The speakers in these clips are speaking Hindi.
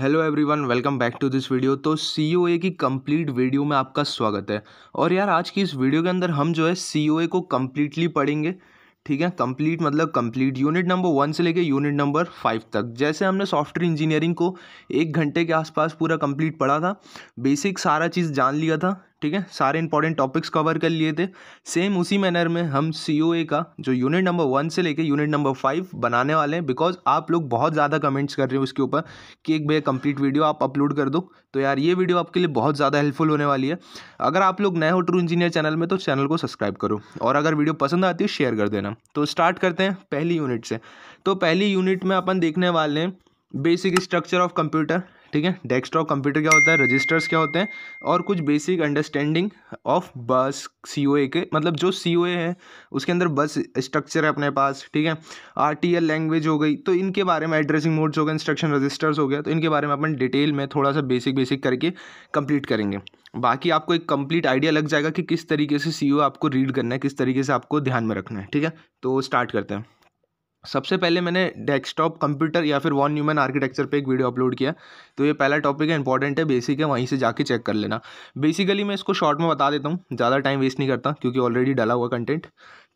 hello everyone welcome back to this video तो सी की कंप्लीट वीडियो में आपका स्वागत है और यार आज की इस वीडियो के अंदर हम जो है सी को कम्प्लीटली पढ़ेंगे ठीक है कंप्लीट मतलब कंप्लीट यूनिट नंबर वन से लेके यूनिट नंबर फाइव तक जैसे हमने सॉफ्टवेयर इंजीनियरिंग को एक घंटे के आसपास पूरा कंप्लीट पढ़ा था बेसिक सारा चीज़ जान लिया था ठीक है सारे इंपॉर्टेंट टॉपिक्स कवर कर लिए थे सेम उसी मैनर में हम सी का जो यूनिट नंबर वन से लेके यूनिट नंबर फाइव बनाने वाले हैं बिकॉज आप लोग बहुत ज़्यादा कमेंट्स कर रहे हो उसके ऊपर कि एक भैया कंप्लीट वीडियो आप अपलोड कर दो तो यार ये वीडियो आपके लिए बहुत ज़्यादा हेल्पफुल होने वाली है अगर आप लोग नए हो ट्रू इंजीनियर चैनल में तो चैनल को सब्सक्राइब करो और अगर वीडियो पसंद आती है शेयर कर देना तो स्टार्ट करते हैं पहली यूनिट से तो पहली यूनिट में अपन देखने वाले हैं बेसिक स्ट्रक्चर ऑफ कंप्यूटर ठीक है डेस्कटॉप कंप्यूटर क्या होता है रजिस्टर्स क्या होते हैं और कुछ बेसिक अंडरस्टैंडिंग ऑफ बस सी के मतलब जो सी है उसके अंदर बस स्ट्रक्चर है अपने पास ठीक है आर लैंग्वेज हो गई तो इनके बारे में एड्रेसिंग मोड्स हो गए इंस्ट्रक्शन रजिस्टर्स हो गया तो इनके बारे में अपन डिटेल में थोड़ा सा बेसिक बेसिक करके कंप्लीट करेंगे बाकी आपको एक कंप्लीट आइडिया लग जाएगा कि किस तरीके से सी आपको रीड करना है किस तरीके से आपको ध्यान में रखना है ठीक है तो स्टार्ट करते हैं सबसे पहले मैंने डेस्कटॉप कंप्यूटर या फिर वॉन न्यूमैन आर्किटेक्चर पे एक वीडियो अपलोड किया तो ये पहला टॉपिक है इंपॉर्टेंट है बेसिक है वहीं से जाके चेक कर लेना बेसिकली मैं इसको शॉर्ट में बता देता हूँ ज़्यादा टाइम वेस्ट नहीं करता क्योंकि ऑलरेडी डाला हुआ कंटेंट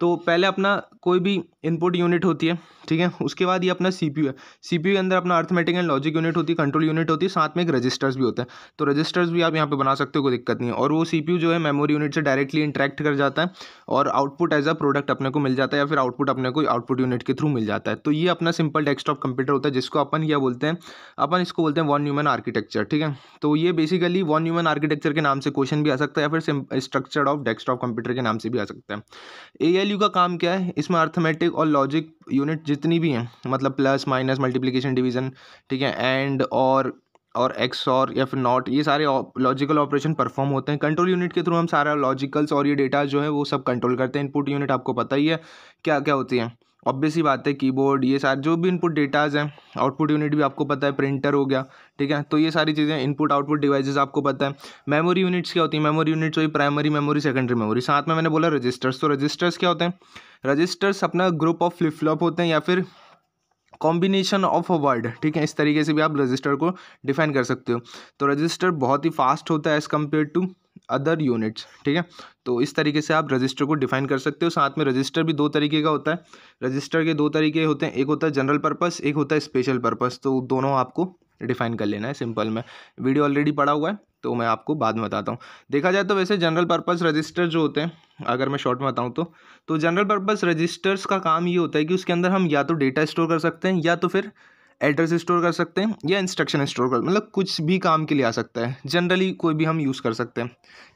तो पहले अपना कोई भी इनपुट यूनिट होती है ठीक है उसके बाद ये अपना सी पी यू है सी पी के अंदर अपना अर्थमेटिक एंड लॉजिक यूनिट होती है कंट्रोल यूनिट होती है साथ में एक रजिस्टर्स भी होता है तो रजिस्टर्स भी आप यहाँ पे बना सकते हो कोई दिक्कत नहीं है और वो सी पी यू जो है मेमोरी यूनिट से डायरेक्टली इंटरेक्ट कर जाता है और आउटपुट एज अ प्रोडक्ट अपने को मिल जाता है या फिर आउटपुट अपने को आउटपुट यूनिट के थ्रू मिल जाता है तो ये अपना सिंपल डेस्कटॉप कंप्यूटर होता है जिसको अपन क्या बोलते हैं अपन इसको बोलते हैं वन ह्यूमन आर्किटेक्चर ठीक है तो ये बेसिकली वन ह्यूमन आर्किटेक्चर के नाम से क्वेश्चन भी आ सकता है या फिर स्ट्रक्चर ऑफ डेस्कटॉप कंप्यूटर के नाम से भी आ सकता है ए वैल्यू का काम क्या है इसमें अर्थमेटिक और लॉजिक यूनिट जितनी भी हैं मतलब प्लस माइनस मल्टीप्लिकेशन डिवीजन ठीक है एंड और और एक्स और या फिर नॉट ये सारे लॉजिकल ऑपरेशन परफॉर्म होते हैं कंट्रोल यूनिट के थ्रू हम सारा लॉजिकल्स और ये डेटा जो है वो सब कंट्रोल करते हैं इनपुट यूनिट आपको पता ही है क्या क्या होती है ऑब्वियस ही बात है कीबोर्ड ये सारे जो भी इनपुट डेटाज हैं आउटपुट यूनिट भी आपको पता है प्रिंटर हो गया ठीक है तो ये सारी चीज़ें इनपुट आउटपुट डिवाइसेस आपको पता है मेमोरी यूनिट्स क्या होती है मेमोरी यूनिट्स वही प्राइमरी मेमोरी सेकेंडरी मेमोरी साथ में मैंने बोला रजिस्टर्स तो रजिस्टर्स क्या होते हैं रजिस्टर्स अपना ग्रुप ऑफ फ्लिप फ्लॉप होते हैं या फिर कॉम्बिनेशन ऑफ अ वर्ड ठीक है इस तरीके से भी आप रजिस्टर को डिफाइन कर सकते हो तो रजिस्टर बहुत ही फास्ट होता है as compare to other units ठीक है तो इस तरीके से आप रजिस्टर को डिफाइन कर सकते हो साथ में रजिस्टर भी दो तरीके का होता है रजिस्टर के दो तरीके होते हैं एक होता है जनरल पर्पस एक होता है स्पेशल पर्पस तो दोनों आपको डिफाइन कर लेना है सिंपल में वीडियो ऑलरेडी पड़ा हुआ है तो मैं आपको बाद में बताता हूँ देखा जाए तो वैसे जनरल पर्पस रजिस्टर जो होते हैं अगर मैं शॉर्ट में बताऊँ तो तो जनरल पर्पस रजिस्टर्स का काम ये होता है कि उसके अंदर हम या तो डेटा स्टोर कर सकते हैं या तो फिर एड्रेस स्टोर कर सकते हैं या इंस्ट्रक्शन स्टोर कर मतलब कुछ भी काम के लिए आ सकता है जनरली कोई भी हम यूज़ कर सकते हैं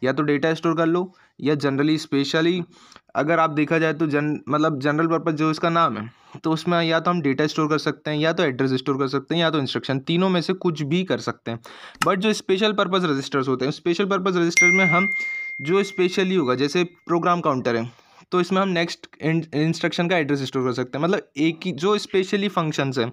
या तो डेटा स्टोर कर लो या जनरली स्पेशली अगर आप देखा जाए तो जन मतलब जनरल पर्पज़ जो इसका नाम है तो उसमें या तो हम डेटा स्टोर कर सकते हैं या तो एड्रेस स्टोर कर सकते हैं या तो इंस्ट्रक्शन तीनों में से कुछ भी कर सकते हैं बट जो स्पेशल पर्पज़ रजिस्टर्स होते हैं स्पेशल पर्पज़ रजिस्टर में हम जो स्पेशली होगा जैसे प्रोग्राम काउंटर है तो इसमें हम नेक्स्ट इंस्ट्रक्शन का एड्रेस स्टोर कर सकते हैं मतलब एक ही जो स्पेशली फंक्शंस हैं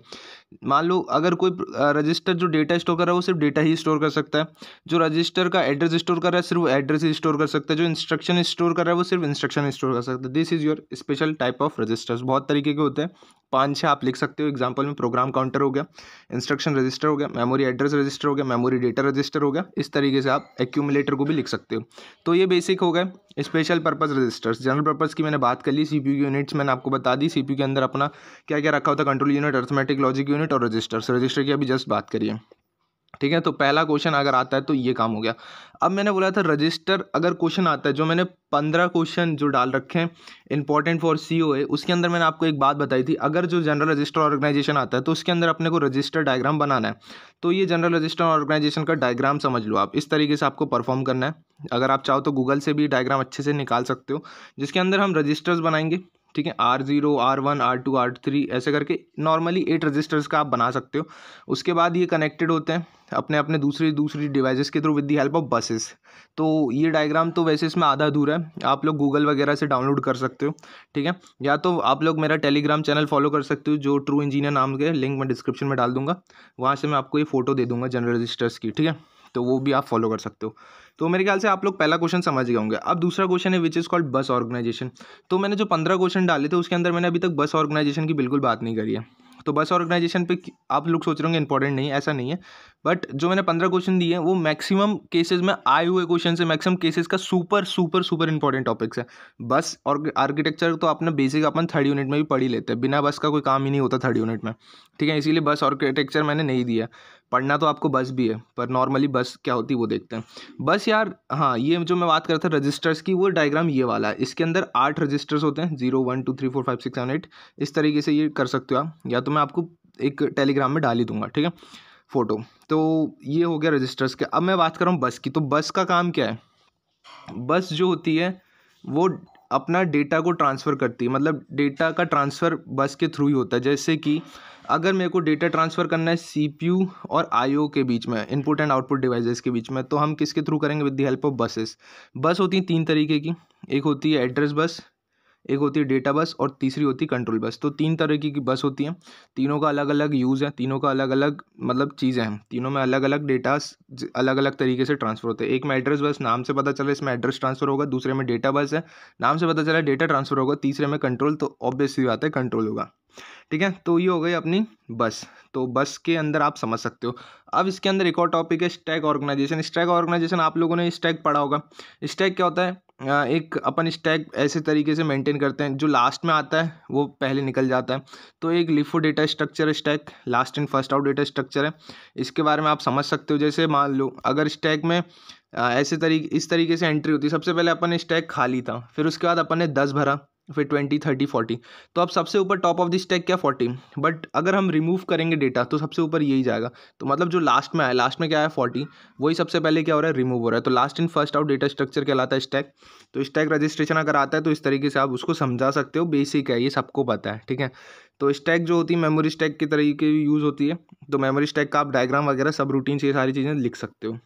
मान लो अगर कोई रजिस्टर जो डेटा स्टोर कर रहा है वो सिर्फ डेटा ही स्टोर कर सकता है जो रजिस्टर का एड्रेस स्टोर कर रहा है सिर्फ एड्रेस ही स्टोर कर सकता है जो इंस्ट्रक्शन स्टोर कर रहा है वो सिर्फ इंस्ट्रक्शन स्टोर कर सकता है this is your special type of registers बहुत तरीके के होते हैं पाँच छः आप लिख सकते हो एग्जाम्पल में प्रोग्राम काउंटर हो गया इंस्ट्रक्शन रजिस्टर हो गया मेमोरी एड्रेस रजिस्टर हो गया मेमोरी डेटा रजिस्टर हो गया इस तरीके से आप एक्यूमलेटर को भी लिख सकते हो तो ये बेसिक हो गए special purpose registers general purpose की मैंने बात कर ली सी यूनिट्स मैंने आपको बता दी सी के अंदर अपना क्या क्या रखा होता है control unit arithmetic logic unit unit और रजिस्टर्स रजिस्टर की अभी जस्ट बात करिए ठीक है तो पहला क्वेश्चन अगर आता है तो ये काम हो गया अब मैंने बोला था रजिस्टर अगर क्वेश्चन आता है जो मैंने पंद्रह क्वेश्चन जो डाल रखे हैं इंपॉर्टेंट फॉर सी ओ है उसके अंदर मैंने आपको एक बात बताई थी अगर जो जनरल रजिस्टर ऑर्गेनाइजेशन आता है तो उसके अंदर अपने को रजिस्टर डायग्राम बनाना है तो ये जनरल रजिस्टर ऑर्गेनाइजेशन का डायग्राम समझ लो आप इस तरीके से आपको परफॉर्म करना है अगर आप चाहो तो गूगल से भी डायग्राम अच्छे से निकाल सकते हो जिसके अंदर हम रजिस्टर्स बनाएंगे ठीक है R zero R one R two R three ऐसे करके नॉर्मली एट रजिस्टर्स का आप बना सकते हो उसके बाद ये कनेक्टेड होते हैं अपने अपने दूसरी दूसरी डिवाइसेस के through with the help of buses तो ये डायग्राम तो वैसे इसमें आधा अधूरा है आप लोग गूगल वगैरह से डाउनलोड कर सकते हो ठीक है या तो आप लोग मेरा टेलीग्राम चैनल फॉलो कर सकते हो जो ट्रू इंजीनियर नाम के लिंक मैं डिस्क्रिप्शन में डाल दूंगा वहाँ से मैं आपको ये फोटो दे दूंगा जनरल रजिस्टर्स की ठीक है तो वो भी आप फॉलो कर सकते हो तो मेरे ख्याल से आप लोग पहला क्वेश्चन समझ गए होंगे अब दूसरा क्वेश्चन है which is called bus organisation तो मैंने जो पंद्रह क्वेश्चन डाले थे उसके अंदर मैंने अभी तक बस ऑर्गेनाइजेशन की बिल्कुल बात नहीं करी है तो बस ऑर्गेनाइजेशन पे आप लोग सोच रहे होंगे इंपॉर्टेंट नहीं है ऐसा नहीं है बट जो मैंने पंद्रह क्वेश्चन दिए हैं वो मैक्सिमम केसेस में आए हुए क्वेश्चन से मैक्सिमम केसेस का super super super important topics है बस और आर्किटेक्चर तो आपने बेसिक अपन थर्ड यूनिट में भी पढ़ ही लेते हैं बिना बस का कोई काम ही नहीं होता थर्ड यूनिट में ठीक है इसीलिए बस आर्किटेक्चर मैंने नहीं दिया पढ़ना तो आपको बस भी है पर नॉर्मली बस क्या होती है वो देखते हैं बस यार हाँ ये जो मैं बात कर रहा था रजिस्टर्स की वो डायग्राम ये वाला है इसके अंदर आठ रजिस्टर्स होते हैं zero one two three four five six seven eight इस तरीके से ये कर सकते हो आप या तो मैं आपको एक टेलीग्राम में डाल ही दूंगा ठीक है फ़ोटो तो ये हो गया रजिस्टर्स के अब मैं बात कर रहा हूँ बस की तो बस का काम क्या है बस जो होती है वो अपना डेटा को ट्रांसफ़र करती है मतलब डेटा का ट्रांसफ़र बस के थ्रू ही होता है जैसे कि अगर मेरे को डेटा ट्रांसफ़र करना है सीपीयू और आईओ के बीच में इनपुट एंड आउटपुट डिवाइसेस के बीच में तो हम किसके थ्रू करेंगे with the help of buses bus होती हैं तीन तरीके की एक होती है एड्रेस बस एक होती है डेटा बस और तीसरी होती है कंट्रोल बस तो तीन तरीके की बस होती हैं तीनों का अलग अलग यूज़ है तीनों का अलग अलग मतलब चीज़ें हैं तीनों में अलग अलग डेटा अलग अलग तरीके से ट्रांसफ़र होते हैं एक में एड्रेस बस नाम से पता चला इसमें एड्रेस ट्रांसफ़र होगा दूसरे में डेटा बस है नाम से पता चला डेटा ट्रांसफ़र होगा तीसरे में कंट्रोल तो ऑब्वियसली बात है कंट्रोल होगा ठीक है तो ये हो गई अपनी बस तो बस के अंदर आप समझ सकते हो अब इसके अंदर एक और टॉपिक है स्टैक ऑर्गेनाइजेशन स्टैक ऑर्गेनाइजेशन आप लोगों ने स्टैक पढ़ा होगा स्टैक क्या होता है एक अपन स्टैक ऐसे तरीके से मेंटेन करते हैं जो लास्ट में आता है वो पहले निकल जाता है तो एक LIFO data structure stack last and first out data structure है इसके बारे में आप समझ सकते हो जैसे मान लो अगर स्टैक में ऐसे तरीके इस तरीके से एंट्री होती सबसे पहले अपन स्टैक खाली था फिर उसके बाद अपन ने दस भरा फिर ट्वेंटी थर्टी फोर्टी तो अब सबसे ऊपर टॉप ऑफ द स्टैक क्या फोर्टी बट अगर हम रिमूव करेंगे डेटा तो सबसे ऊपर यही जाएगा तो मतलब जो लास्ट में आया लास्ट में क्या आया फोर्टी वही सबसे पहले क्या हो रहा है रिमूव हो रहा है तो last in first out data structure कहलाता है स्टैक तो स्टैक रजिस्ट्रेशन अगर आता है तो इस तरीके से आप उसको समझा सकते हो बेसिक है ये सबको पता है ठीक है तो स्टैक जो होती है मेमोरी स्टैक की तरीके यूज़ होती है तो मेमोरी स्टैक का आप डायग्राम वगैरह सब रूटीन से ये सारी चीज़ें लिख सकते हो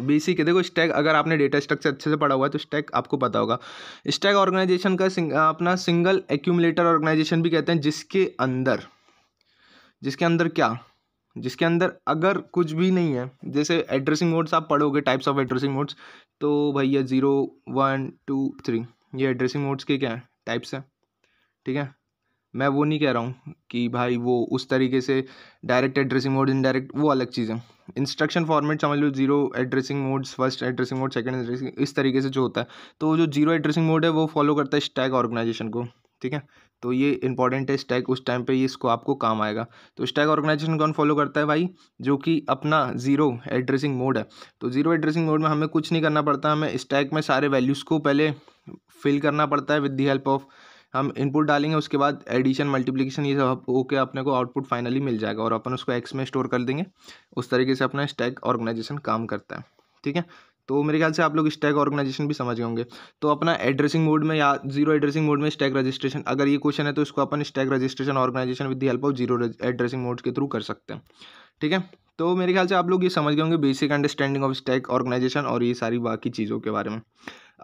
बेसिक है देखो स्टैक अगर आपने डेटा स्ट्रक्चर अच्छे से पढ़ा हुआ है तो स्टैक आपको पता होगा स्टैक ऑर्गेनाइजेशन का सिंग, अपना सिंगल एक्यूमलेटर ऑर्गेनाइजेशन भी कहते हैं जिसके अंदर जिसके अंदर क्या जिसके अंदर अगर कुछ भी नहीं है जैसे एड्रेसिंग मोड्स आप पढ़ोगे टाइप्स ऑफ एड्रेसिंग मोड्स तो भैया ज़ीरो वन टू थ्री ये एड्रेसिंग मोड्स के क्या है टाइप्स हैं ठीक है मैं वो नहीं कह रहा हूँ कि भाई वो उस तरीके से डायरेक्ट एड्रेसिंग मोड इनडायरेक्ट वो अलग चीज़ है इंस्ट्रक्शन फॉर्मेट समझ लो zero addressing modes first addressing mode second addressing इस तरीके से जो होता है तो जो जीरो एड्रेसिंग मोड है वो फॉलो करता है स्टैक ऑर्गेनाइजेशन को ठीक है तो ये इंपॉर्टेंट है स्टैक उस टाइम पर ये इसको आपको काम आएगा तो स्टैक ऑर्गेनाइजेशन कौन फॉलो करता है भाई जो कि अपना जीरो एड्रेसिंग मोड है तो जीरो एड्रेसिंग मोड में हमें कुछ नहीं करना पड़ता हमें स्टैक में सारे वैल्यूज़ को पहले फिल करना पड़ता है विद दी हेल्प ऑफ हम इनपुट डालेंगे उसके बाद एडिशन मल्टीप्लिकेशन ये सब ओके अपने को आउटपुट फाइनली मिल जाएगा और अपन उसको एक्स में स्टोर कर देंगे उस तरीके से अपना स्टैक ऑर्गेनाइजेशन काम करता है ठीक है तो मेरे ख्याल से आप लोग स्टैक ऑर्गेनाइजेशन भी समझ गए होंगे तो अपना एड्रेसिंग मोड में या जीरो एड्रेसिंग मोड में स्टैक रजिस्ट्रेशन अगर ये क्वेश्चन है तो इसको अपन stack registration organisation with the help of zero addressing mode के थ्रू कर सकते हैं ठीक है तो मेरे ख्याल से आप लोग ये समझ गए होंगे basic understanding of stack organisation और ये सारी बाकी चीज़ों के बारे में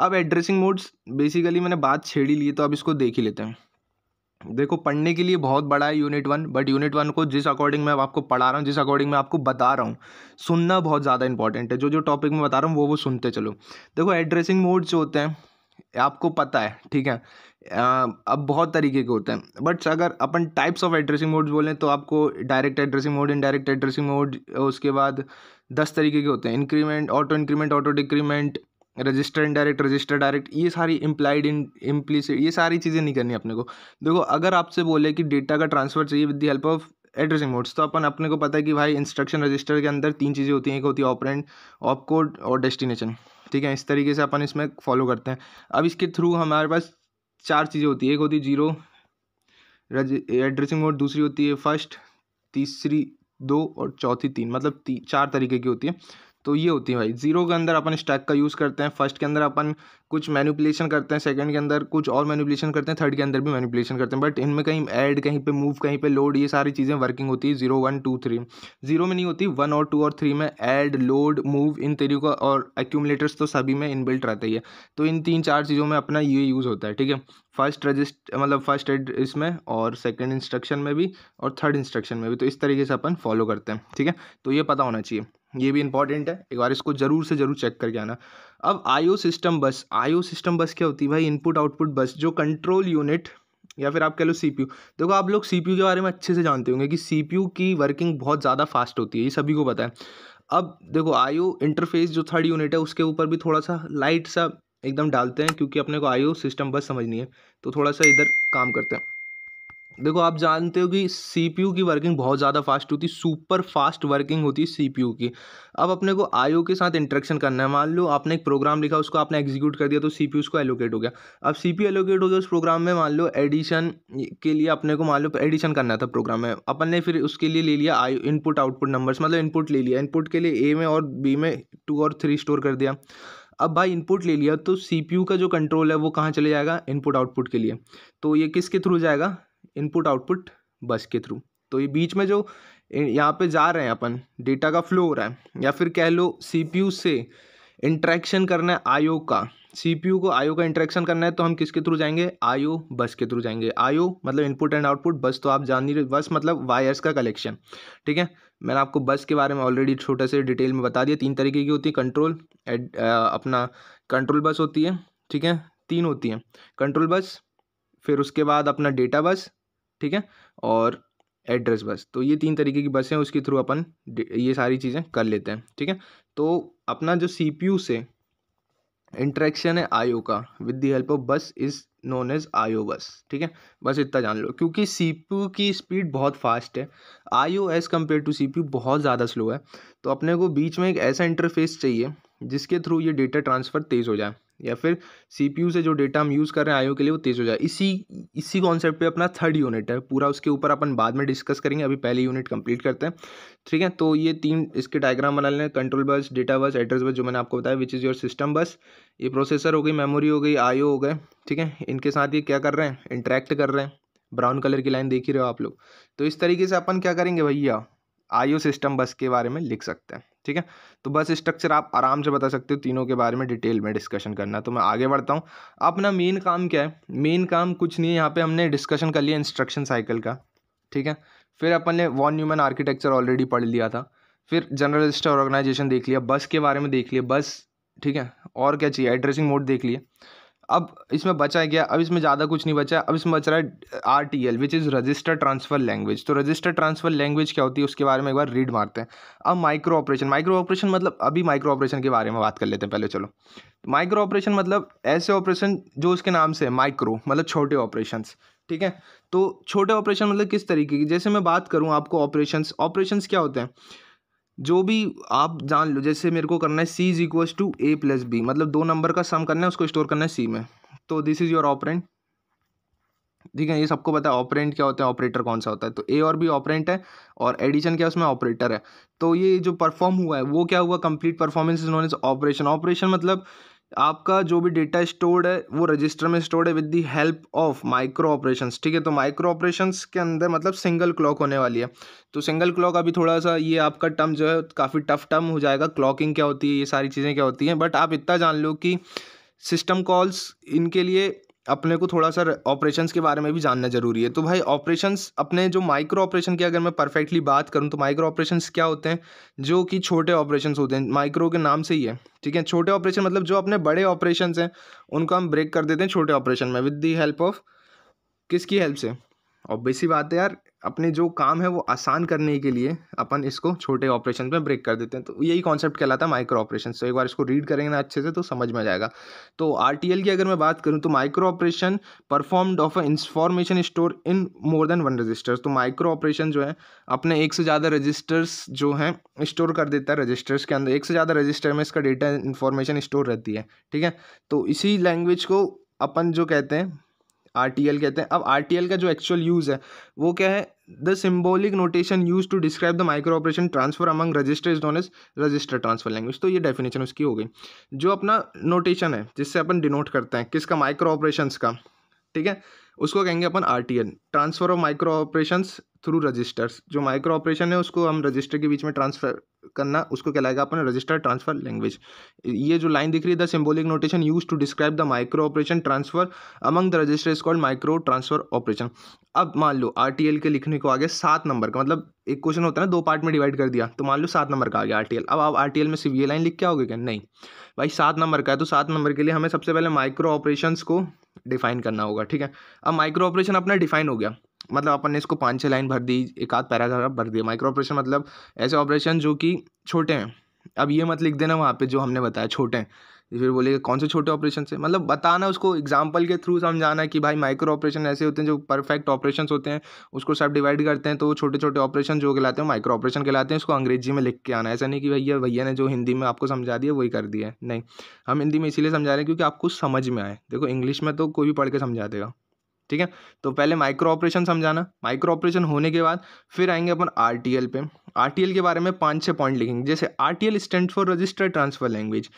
अब एड्रेसिंग मोड्स बेसिकली मैंने बात छेड़ी ली तो अब इसको देख ही लेते हैं देखो पढ़ने के लिए बहुत बड़ा है unit one but unit one को जिस अकॉर्डिंग मैं आपको पढ़ा रहा हूँ जिस अकॉर्डिंग मैं आपको बता रहा हूँ सुनना बहुत ज़्यादा इंपॉर्टेंट है जो जो टॉपिक मैं बता रहा हूँ वो वो सुनते चलो देखो एड्रेसिंग मोड्स जो होते हैं आपको पता है ठीक है अब बहुत तरीके के होते हैं बट अगर अपन टाइप्स ऑफ एड्रेसिंग मोड्स बोलें तो आपको direct addressing mode indirect addressing mode उसके बाद दस तरीके के होते हैं increment auto increment auto decrement register indirect register direct ये सारी इम्प्लाइड इन इम्प्लीस ये सारी चीज़ें नहीं करनी अपने को देखो अगर आपसे बोले कि डेटा का ट्रांसफर चाहिए with the help of addressing modes तो अपन अपने को पता है कि भाई इंस्ट्रक्शन रजिस्टर के अंदर तीन चीज़ें होती हैं एक होती है ऑपरेंट ऑप कोड और डेस्टिनेशन ठीक है इस तरीके से अपन इसमें फॉलो करते हैं अब इसके थ्रू हमारे पास चार चीज़ें होती है एक होती है जीरो एड्रेसिंग मोड दूसरी होती है फर्स्ट तीसरी दो और चौथी तीन मतलब ती, चार तरीके की होती है तो ये होती है भाई जीरो के अंदर अपन स्टैक का यूज़ करते हैं फर्स्ट के अंदर अपन कुछ मैनिपुलेशन करते हैं सेकंड के अंदर कुछ और मैनिपुलेशन करते हैं थर्ड के अंदर भी मैनिपुलेशन करते हैं बट इनमें कहीं ऐड कहीं पे मूव कहीं पे लोड ये सारी चीज़ें वर्किंग होती है zero one two three zero में नहीं होती वन और टू और थ्री में ऐड लोड मूव इन तरीकों का और एक्यूमलेटर्स तो सभी में इनबिल्ट रहता ही है तो इन तीन चार चीज़ों में अपना ये यूज़ होता है ठीक है फर्स्ट रजिस्ट मतलब फर्स्ट एड इसमें और सेकेंड इंस्ट्रक्शन में भी और थर्ड इंस्ट्रक्शन में भी तो इस तरीके से अपन फॉलो करते हैं ठीक है तो ये पता होना चाहिए ये भी इंपॉर्टेंट है एक बार इसको ज़रूर से ज़रूर चेक करके आना अब IO system bus IO system bus क्या होती है भाई इनपुट आउटपुट बस जो कंट्रोल यूनिट या फिर आप कह लो सी देखो आप लोग सी के बारे में अच्छे से जानते होंगे कि सी की वर्किंग बहुत ज़्यादा फास्ट होती है ये सभी को पता है अब देखो आईओ इंटरफेस जो थर्ड यूनिट है उसके ऊपर भी थोड़ा सा लाइट सा एकदम डालते हैं क्योंकि अपने को आईओ सिस्टम बस समझनी है तो थोड़ा सा इधर काम करते हैं देखो आप जानते हो कि सी की वर्किंग बहुत ज़्यादा फास्ट होती है सुपर फास्ट वर्किंग होती है सी की अब अपने को आईओ के साथ इंट्रैक्शन करना है मान लो आपने एक प्रोग्राम लिखा उसको आपने एग्जीक्यूट कर दिया तो सी उसको एलोकेट हो गया अब सी एलोकेट हो गया उस प्रोग्राम में मान लो एडिशन के लिए अपने को मान लो एडिशन करना था प्रोग्राम में अपन ने फिर उसके लिए ले लिया आई इनपुट आउटपुट नंबर्स मतलब इनपुट ले लिया इनपुट के लिए ए में और बी में टू और थ्री स्टोर कर दिया अब भाई इनपुट ले लिया तो सी का जो कंट्रोल है वो कहाँ चले जाएगा इनपुट आउटपुट के लिए तो ये किसके थ्रू जाएगा इनपुट आउटपुट बस के थ्रू तो ये बीच में जो यहाँ पे जा रहे हैं अपन डेटा का फ्लो हो रहा है या फिर कह लो यू से इंट्रैक्शन करना है आयो का यू को आयो का इंट्रैक्शन करना है तो हम किसके थ्रू जाएंगे आयो बस के थ्रू जाएंगे आयो मतलब इनपुट एंड आउटपुट बस तो आप जान नहीं रहे बस मतलब वायर्स का कलेक्शन ठीक है मैंने आपको बस के बारे में ऑलरेडी छोटे से डिटेल में बता दिया तीन तरीके की होती है कंट्रोल एड अपना कंट्रोल बस होती है ठीक है तीन होती हैं कंट्रोल बस फिर उसके बाद अपना डेटा बस ठीक है और एड्रेस बस तो ये तीन तरीके की बसें उसके थ्रू अपन ये सारी चीज़ें कर लेते हैं ठीक है तो अपना जो सी से इंट्रैक्शन है आईओ का with the help of bus is known as IO bus ठीक है बस इतना जान लो क्योंकि सी की स्पीड बहुत फास्ट है IO as compare to C बहुत ज़्यादा स्लो है तो अपने को बीच में एक ऐसा इंटरफेस चाहिए जिसके थ्रू ये डेटा ट्रांसफ़र तेज़ हो जाए या फिर सीपीयू से जो डेटा हम यूज़ कर रहे हैं आयो के लिए वो तेज़ हो जाए इसी इसी कॉन्सेप्ट पे अपना थर्ड यूनिट है पूरा उसके ऊपर अपन बाद में डिस्कस करेंगे अभी पहले यूनिट कंप्लीट करते हैं ठीक है तो ये तीन इसके डायग्राम बना लेना control bus data bus address bus जो मैंने आपको बताया विच इज़ योर सिस्टम बस ये प्रोसेसर हो गई मेमोरी हो गई आयो हो गए ठीक है इनके साथ ये क्या कर रहे हैं इंट्रैक्ट कर रहे हैं ब्राउन कलर की लाइन देख ही रहे हो आप लोग तो इस तरीके से अपन क्या करेंगे भैया आयु सिस्टम बस के बारे में लिख सकते हैं ठीक है तो बस स्ट्रक्चर आप आराम से बता सकते हो तीनों के बारे में डिटेल में डिस्कशन करना तो मैं आगे बढ़ता हूँ अपना मेन काम क्या है मेन काम कुछ नहीं है यहाँ पर हमने डिस्कशन कर लिया इंस्ट्रक्शन साइकिल का ठीक है फिर अपन ने वॉन न्यूमन आर्किटेक्चर ऑलरेडी पढ़ लिया था फिर जर्नलिस्ट ऑर्गेनाइजेशन देख लिया बस के बारे में देख लिया बस ठीक है और क्या चाहिए एड्रेसिंग मोड देख लिया अब इसमें बचा गया अब इसमें ज़्यादा कुछ नहीं बचा अब इसमें बच रहा है R T L which is register transfer language तो रजिस्टर ट्रांसफ़र लैंग्वेज क्या होती है उसके बारे में एक बार रीड मारते हैं अब माइक्रो ऑपरेशन माइक्रो ऑपरेशन मतलब अभी माइक्रो ऑपरेशन के बारे में बात कर लेते हैं पहले चलो माइक्रो ऑपरेशन मतलब ऐसे ऑपरेशन जो उसके नाम से है माइक्रो मतलब छोटे ऑपरेशन ठीक है तो छोटे ऑपरेशन मतलब किस तरीके की जैसे मैं बात करूँ आपको ऑपरेशन ऑपरेशन क्या होते हैं जो भी आप जान लो जैसे मेरे को करना है C is equals to A plus B मतलब दो नंबर का सम करना है उसको स्टोर करना है सी में तो दिस इज़ योर ऑपरेंट ठीक है ये सबको पता है ऑपरेंट क्या होता है ऑपरेटर कौन सा होता है तो ए और बी ऑपरेंट है और एडिशन क्या है उसमें ऑपरेटर है तो ये जो परफॉर्म हुआ है वो क्या हुआ complete performance is known is operation operation मतलब आपका जो भी डेटा स्टोर्ड है वो रजिस्टर में स्टोर्ड है with the help of micro operations ठीक है तो माइक्रो ऑपरेशंस के अंदर मतलब सिंगल क्लॉक होने वाली है तो सिंगल क्लॉक अभी थोड़ा सा ये आपका टर्म जो है काफ़ी टफ टर्म हो जाएगा क्लॉकिंग क्या होती है ये सारी चीज़ें क्या होती हैं बट आप इतना जान लो कि सिस्टम कॉल्स इनके लिए अपने को थोड़ा सा ऑपरेशंस के बारे में भी जानना ज़रूरी है तो भाई ऑपरेशंस अपने जो माइक्रो ऑपरेशन की अगर मैं परफेक्टली बात करूँ तो माइक्रो ऑपरेशंस क्या होते हैं जो कि छोटे ऑपरेशन होते हैं माइक्रो के नाम से ही है ठीक है छोटे ऑपरेशन मतलब जो अपने बड़े ऑपरेशन हैं उनको हम ब्रेक कर देते हैं छोटे ऑपरेशन में विद दी हेल्प ऑफ किसकी हेल्प से ऑब्वियसली बात है यार अपने जो काम है वो आसान करने के लिए अपन इसको छोटे ऑपरेशन में ब्रेक कर देते हैं तो यही कॉन्सेप्ट कहलाता है माइक्रो ऑपरेशन तो एक बार इसको रीड करेंगे ना अच्छे से तो समझ में आ जाएगा तो आर की अगर मैं बात करूँ तो micro operation performed of a information store in more than one registers तो माइक्रो ऑपरेशन जो है अपने एक से ज़्यादा रजिस्टर्स जो हैं स्टोर कर देता है रजिस्टर्स के अंदर एक से ज़्यादा रजिस्टर में इसका डेटा इन्फॉर्मेशन स्टोर रहती है ठीक है तो इसी लैंग्वेज को अपन जो कहते हैं आर कहते हैं अब आर का जो एक्चुअल यूज़ है वो क्या है the symbolic notation use to describe the micro operation transfer among register is known as register transfer language तो ये डेफिनेशन उसकी हो गई जो अपना नोटेशन है जिससे अपन डिनोट करते हैं किसका माइक्रो ऑपरेशन का ठीक है उसको कहेंगे अपन R T L transfer of micro operations through registers जो माइक्रो ऑपरेशन है उसको हम रजिस्टर के बीच में ट्रांसफर करना उसको कहलाएगा अपन रजिस्टर ट्रांसफर लैंग्वेज ये जो लाइन दिख रही है the symbolic notation use to describe the micro operation transfer among the register is called micro transfer operation अब मान लो आर के लिखने को आगे सात नंबर का मतलब एक क्वेश्चन होता है ना दो पार्ट में डिवाइड कर दिया तो मान लो सात नंबर का आ गया आर अब आप आर में सिर्फ ये लाइन लिख के आओगे क्या नहीं भाई सात नंबर का है तो सात नंबर के लिए हमें सबसे पहले माइक्रो ऑपरेशन को डिफाइन करना होगा ठीक है अब माइक्रो ऑपरेशन अपना डिफाइन हो गया मतलब अपन ने इसको पाँच छः लाइन भर दी एक आध पैराग्राफ भर दिया माइक्रो ऑपरेशन मतलब ऐसे ऑपरेशन जो कि छोटे हैं अब ये मत लिख देना वहाँ पे जो हमने बताया छोटे हैं फिर बोलेगा कौन से छोटे ऑपरेशन से मतलब बताना उसको एग्जाम्पल के थ्रू समझाना कि भाई माइक्रो ऑपरेशन ऐसे होते हैं जो परफेक्ट ऑपरेशन होते हैं उसको सब डिवाइड करते हैं तो छोटे छोटे ऑपरेशन जो कहलाते हैं माइक्रो ऑपरेशन कहलाते हैं उसको अंग्रेजी में लिख के आना ऐसा नहीं कि भैया भैया ने जो हिंदी में आपको समझा दिया वही कर दिया नहीं हम हिंदी में इसीलिए समझा रहे हैं क्योंकि आपको समझ में आए देखो इंग्लिश में तो कोई भी पढ़ के समझा देगा ठीक है तो पहले माइक्रो ऑपरेशन समझाना माइक्रो ऑपरेशन होने के बाद फिर आएंगे अपन आर टी एल पे आर टी एल के बारे में पाँच छः पॉइंट लिखेंगे जैसे R T L stand for registered transfer language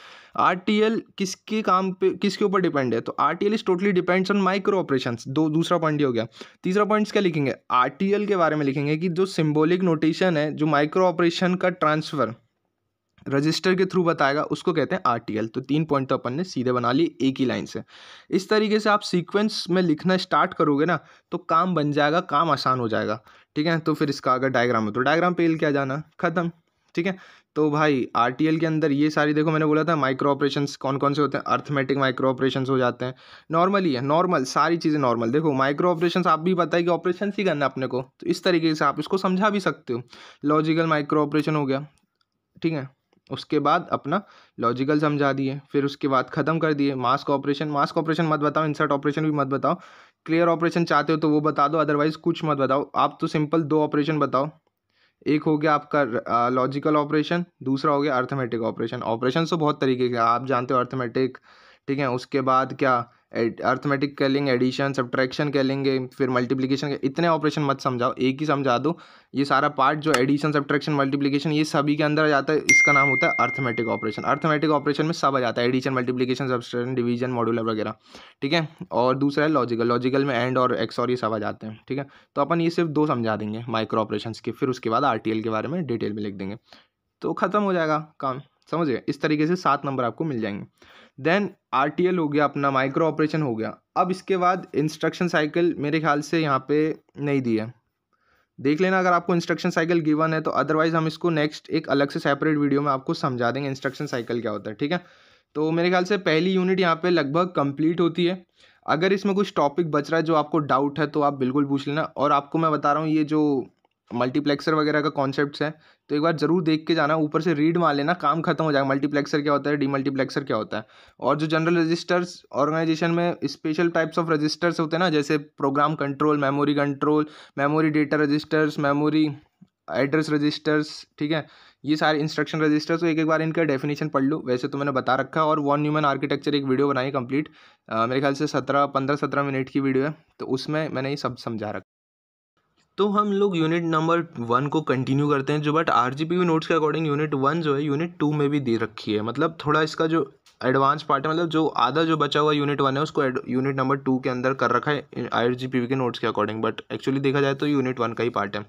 R T L किसके काम पे किसके ऊपर डिपेंड है तो R T L is totally depends on micro operation दो दूसरा पॉइंट ये हो गया तीसरा पॉइंट क्या लिखेंगे आर टी एल के बारे में लिखेंगे कि जो सिम्बोलिक नोटेशन है जो माइक्रो ऑपरेशन का ट्रांसफर रजिस्टर के थ्रू बताएगा उसको कहते हैं आर तो तीन पॉइंट तो अपन ने सीधे बना लिए एक ही लाइन से इस तरीके से आप सीक्वेंस में लिखना स्टार्ट करोगे ना तो काम बन जाएगा काम आसान हो जाएगा ठीक है तो फिर इसका अगर डायग्राम हो तो डायग्राम पे क्या जाना ख़त्म ठीक है तो भाई आर के अंदर ये सारी देखो मैंने बोला था माइक्रो ऑपरेशन कौन कौन से होते हैं अर्थमेटिक माइक्रो ऑपरेशन हो जाते हैं नॉर्मल ही है नॉर्मल सारी चीज़ें नॉर्मल देखो माइक्रो ऑपरेशन आप भी बताए कि ऑपरेशन ही करना अपने को तो इस तरीके से आप इसको समझा भी सकते हो लॉजिकल माइक्रो ऑपरेशन हो गया ठीक है उसके बाद अपना लॉजिकल समझा दिए फिर उसके बाद ख़त्म कर दिए मास्क ऑपरेशन मास्क ऑपरेशन मत बताओ इंसर्ट ऑपरेशन भी मत बताओ क्लियर ऑपरेशन चाहते हो तो वो बता दो अदरवाइज़ कुछ मत बताओ आप तो सिंपल दो ऑपरेशन बताओ एक हो गया आपका लॉजिकल ऑपरेशन दूसरा हो गया अर्थमेटिक ऑपरेशन ऑपरेशन तो बहुत तरीके के आप जानते हो अर्थमेटिक ठीक है उसके बाद क्या अर्थमेटिक कह लेंगे एडिशन सब्ट्रैक्शन कह लेंगे फिर मल्टीप्लिकेशन इतने ऑपरेशन मत समझाओ एक ही समझा दो ये सारा पार्ट जो एडिशन सब्ट्रैक्शन मल्टीप्लिकेशन ये सभी के अंदर आ जाता है इसका नाम होता है अर्थमेटिक ऑपरेशन अर्थमेटिक ऑपरेशन में सब आ जाता है addition multiplication subtraction division modular वगैरह ठीक है और दूसरा है लॉजिकल लॉजिकल में एंड और एक्स और ये सब आ जाते हैं ठीक है तो अपन ये सिर्फ दो समझा देंगे माइक्रो ऑपरेशन के फिर उसके बाद आर के बारे में डिटेल में लिख देंगे तो ख़त्म हो जाएगा काम समझिए इस तरीके से सात नंबर आपको मिल जाएंगे देन आर हो गया अपना माइक्रो ऑपरेशन हो गया अब इसके बाद इंस्ट्रक्शन साइकिल मेरे ख्याल से यहाँ पे नहीं दी है देख लेना अगर आपको इंस्ट्रक्शन साइकिल गिवन है तो अदरवाइज़ हम इसको नेक्स्ट एक अलग से सेपरेट वीडियो में आपको समझा देंगे इंस्ट्रक्शन साइकिल क्या होता है ठीक है तो मेरे ख्याल से पहली यूनिट यहाँ पे लगभग कंप्लीट होती है अगर इसमें कुछ टॉपिक बच रहा है जो आपको डाउट है तो आप बिल्कुल पूछ लेना और आपको मैं बता रहा हूँ ये जो मल्टीप्लेक्सर वगैरह का कॉन्सेप्ट है तो एक बार ज़रूर देख के जाना ऊपर से रीड मार लेना काम खत्म हो जाएगा मल्टीप्लेक्सर क्या होता है डीमल्टीप्लेक्सर क्या होता है और जो जनरल रजिस्टर्स ऑर्गेनाइजेशन में स्पेशल टाइप्स ऑफ रजिस्टर्स होते हैं ना जैसे program control memory control memory data registers memory address registers ठीक है ये सारे इंस्ट्रक्शन रजिस्टर्स तो एक एक बार इनका डेफिनेशन पढ़ लो वैसे तो मैंने बता रखा है और वन ह्यूमन आर्किटेक्चर एक वीडियो बनाई कंप्लीट मेरे ख्याल से सत्रह पंद्रह सत्रह मिनट की वीडियो है तो उसमें मैंने ये सब समझा रखा तो हम लोग यूनिट नंबर वन को कंटिन्यू करते हैं जो बट आर जी नोट्स के अकॉर्डिंग यूनिट वन जो है यूनिट टू में भी दे रखी है मतलब थोड़ा इसका जो एडवांस पार्ट है मतलब जो आधा जो बचा हुआ यूनिट वन है उसको यूनिट नंबर टू के अंदर कर रखा है आई के नोट्स के अकॉर्डिंग बट एक्चुअली देखा जाए तो यूनिट वन का ही पार्ट है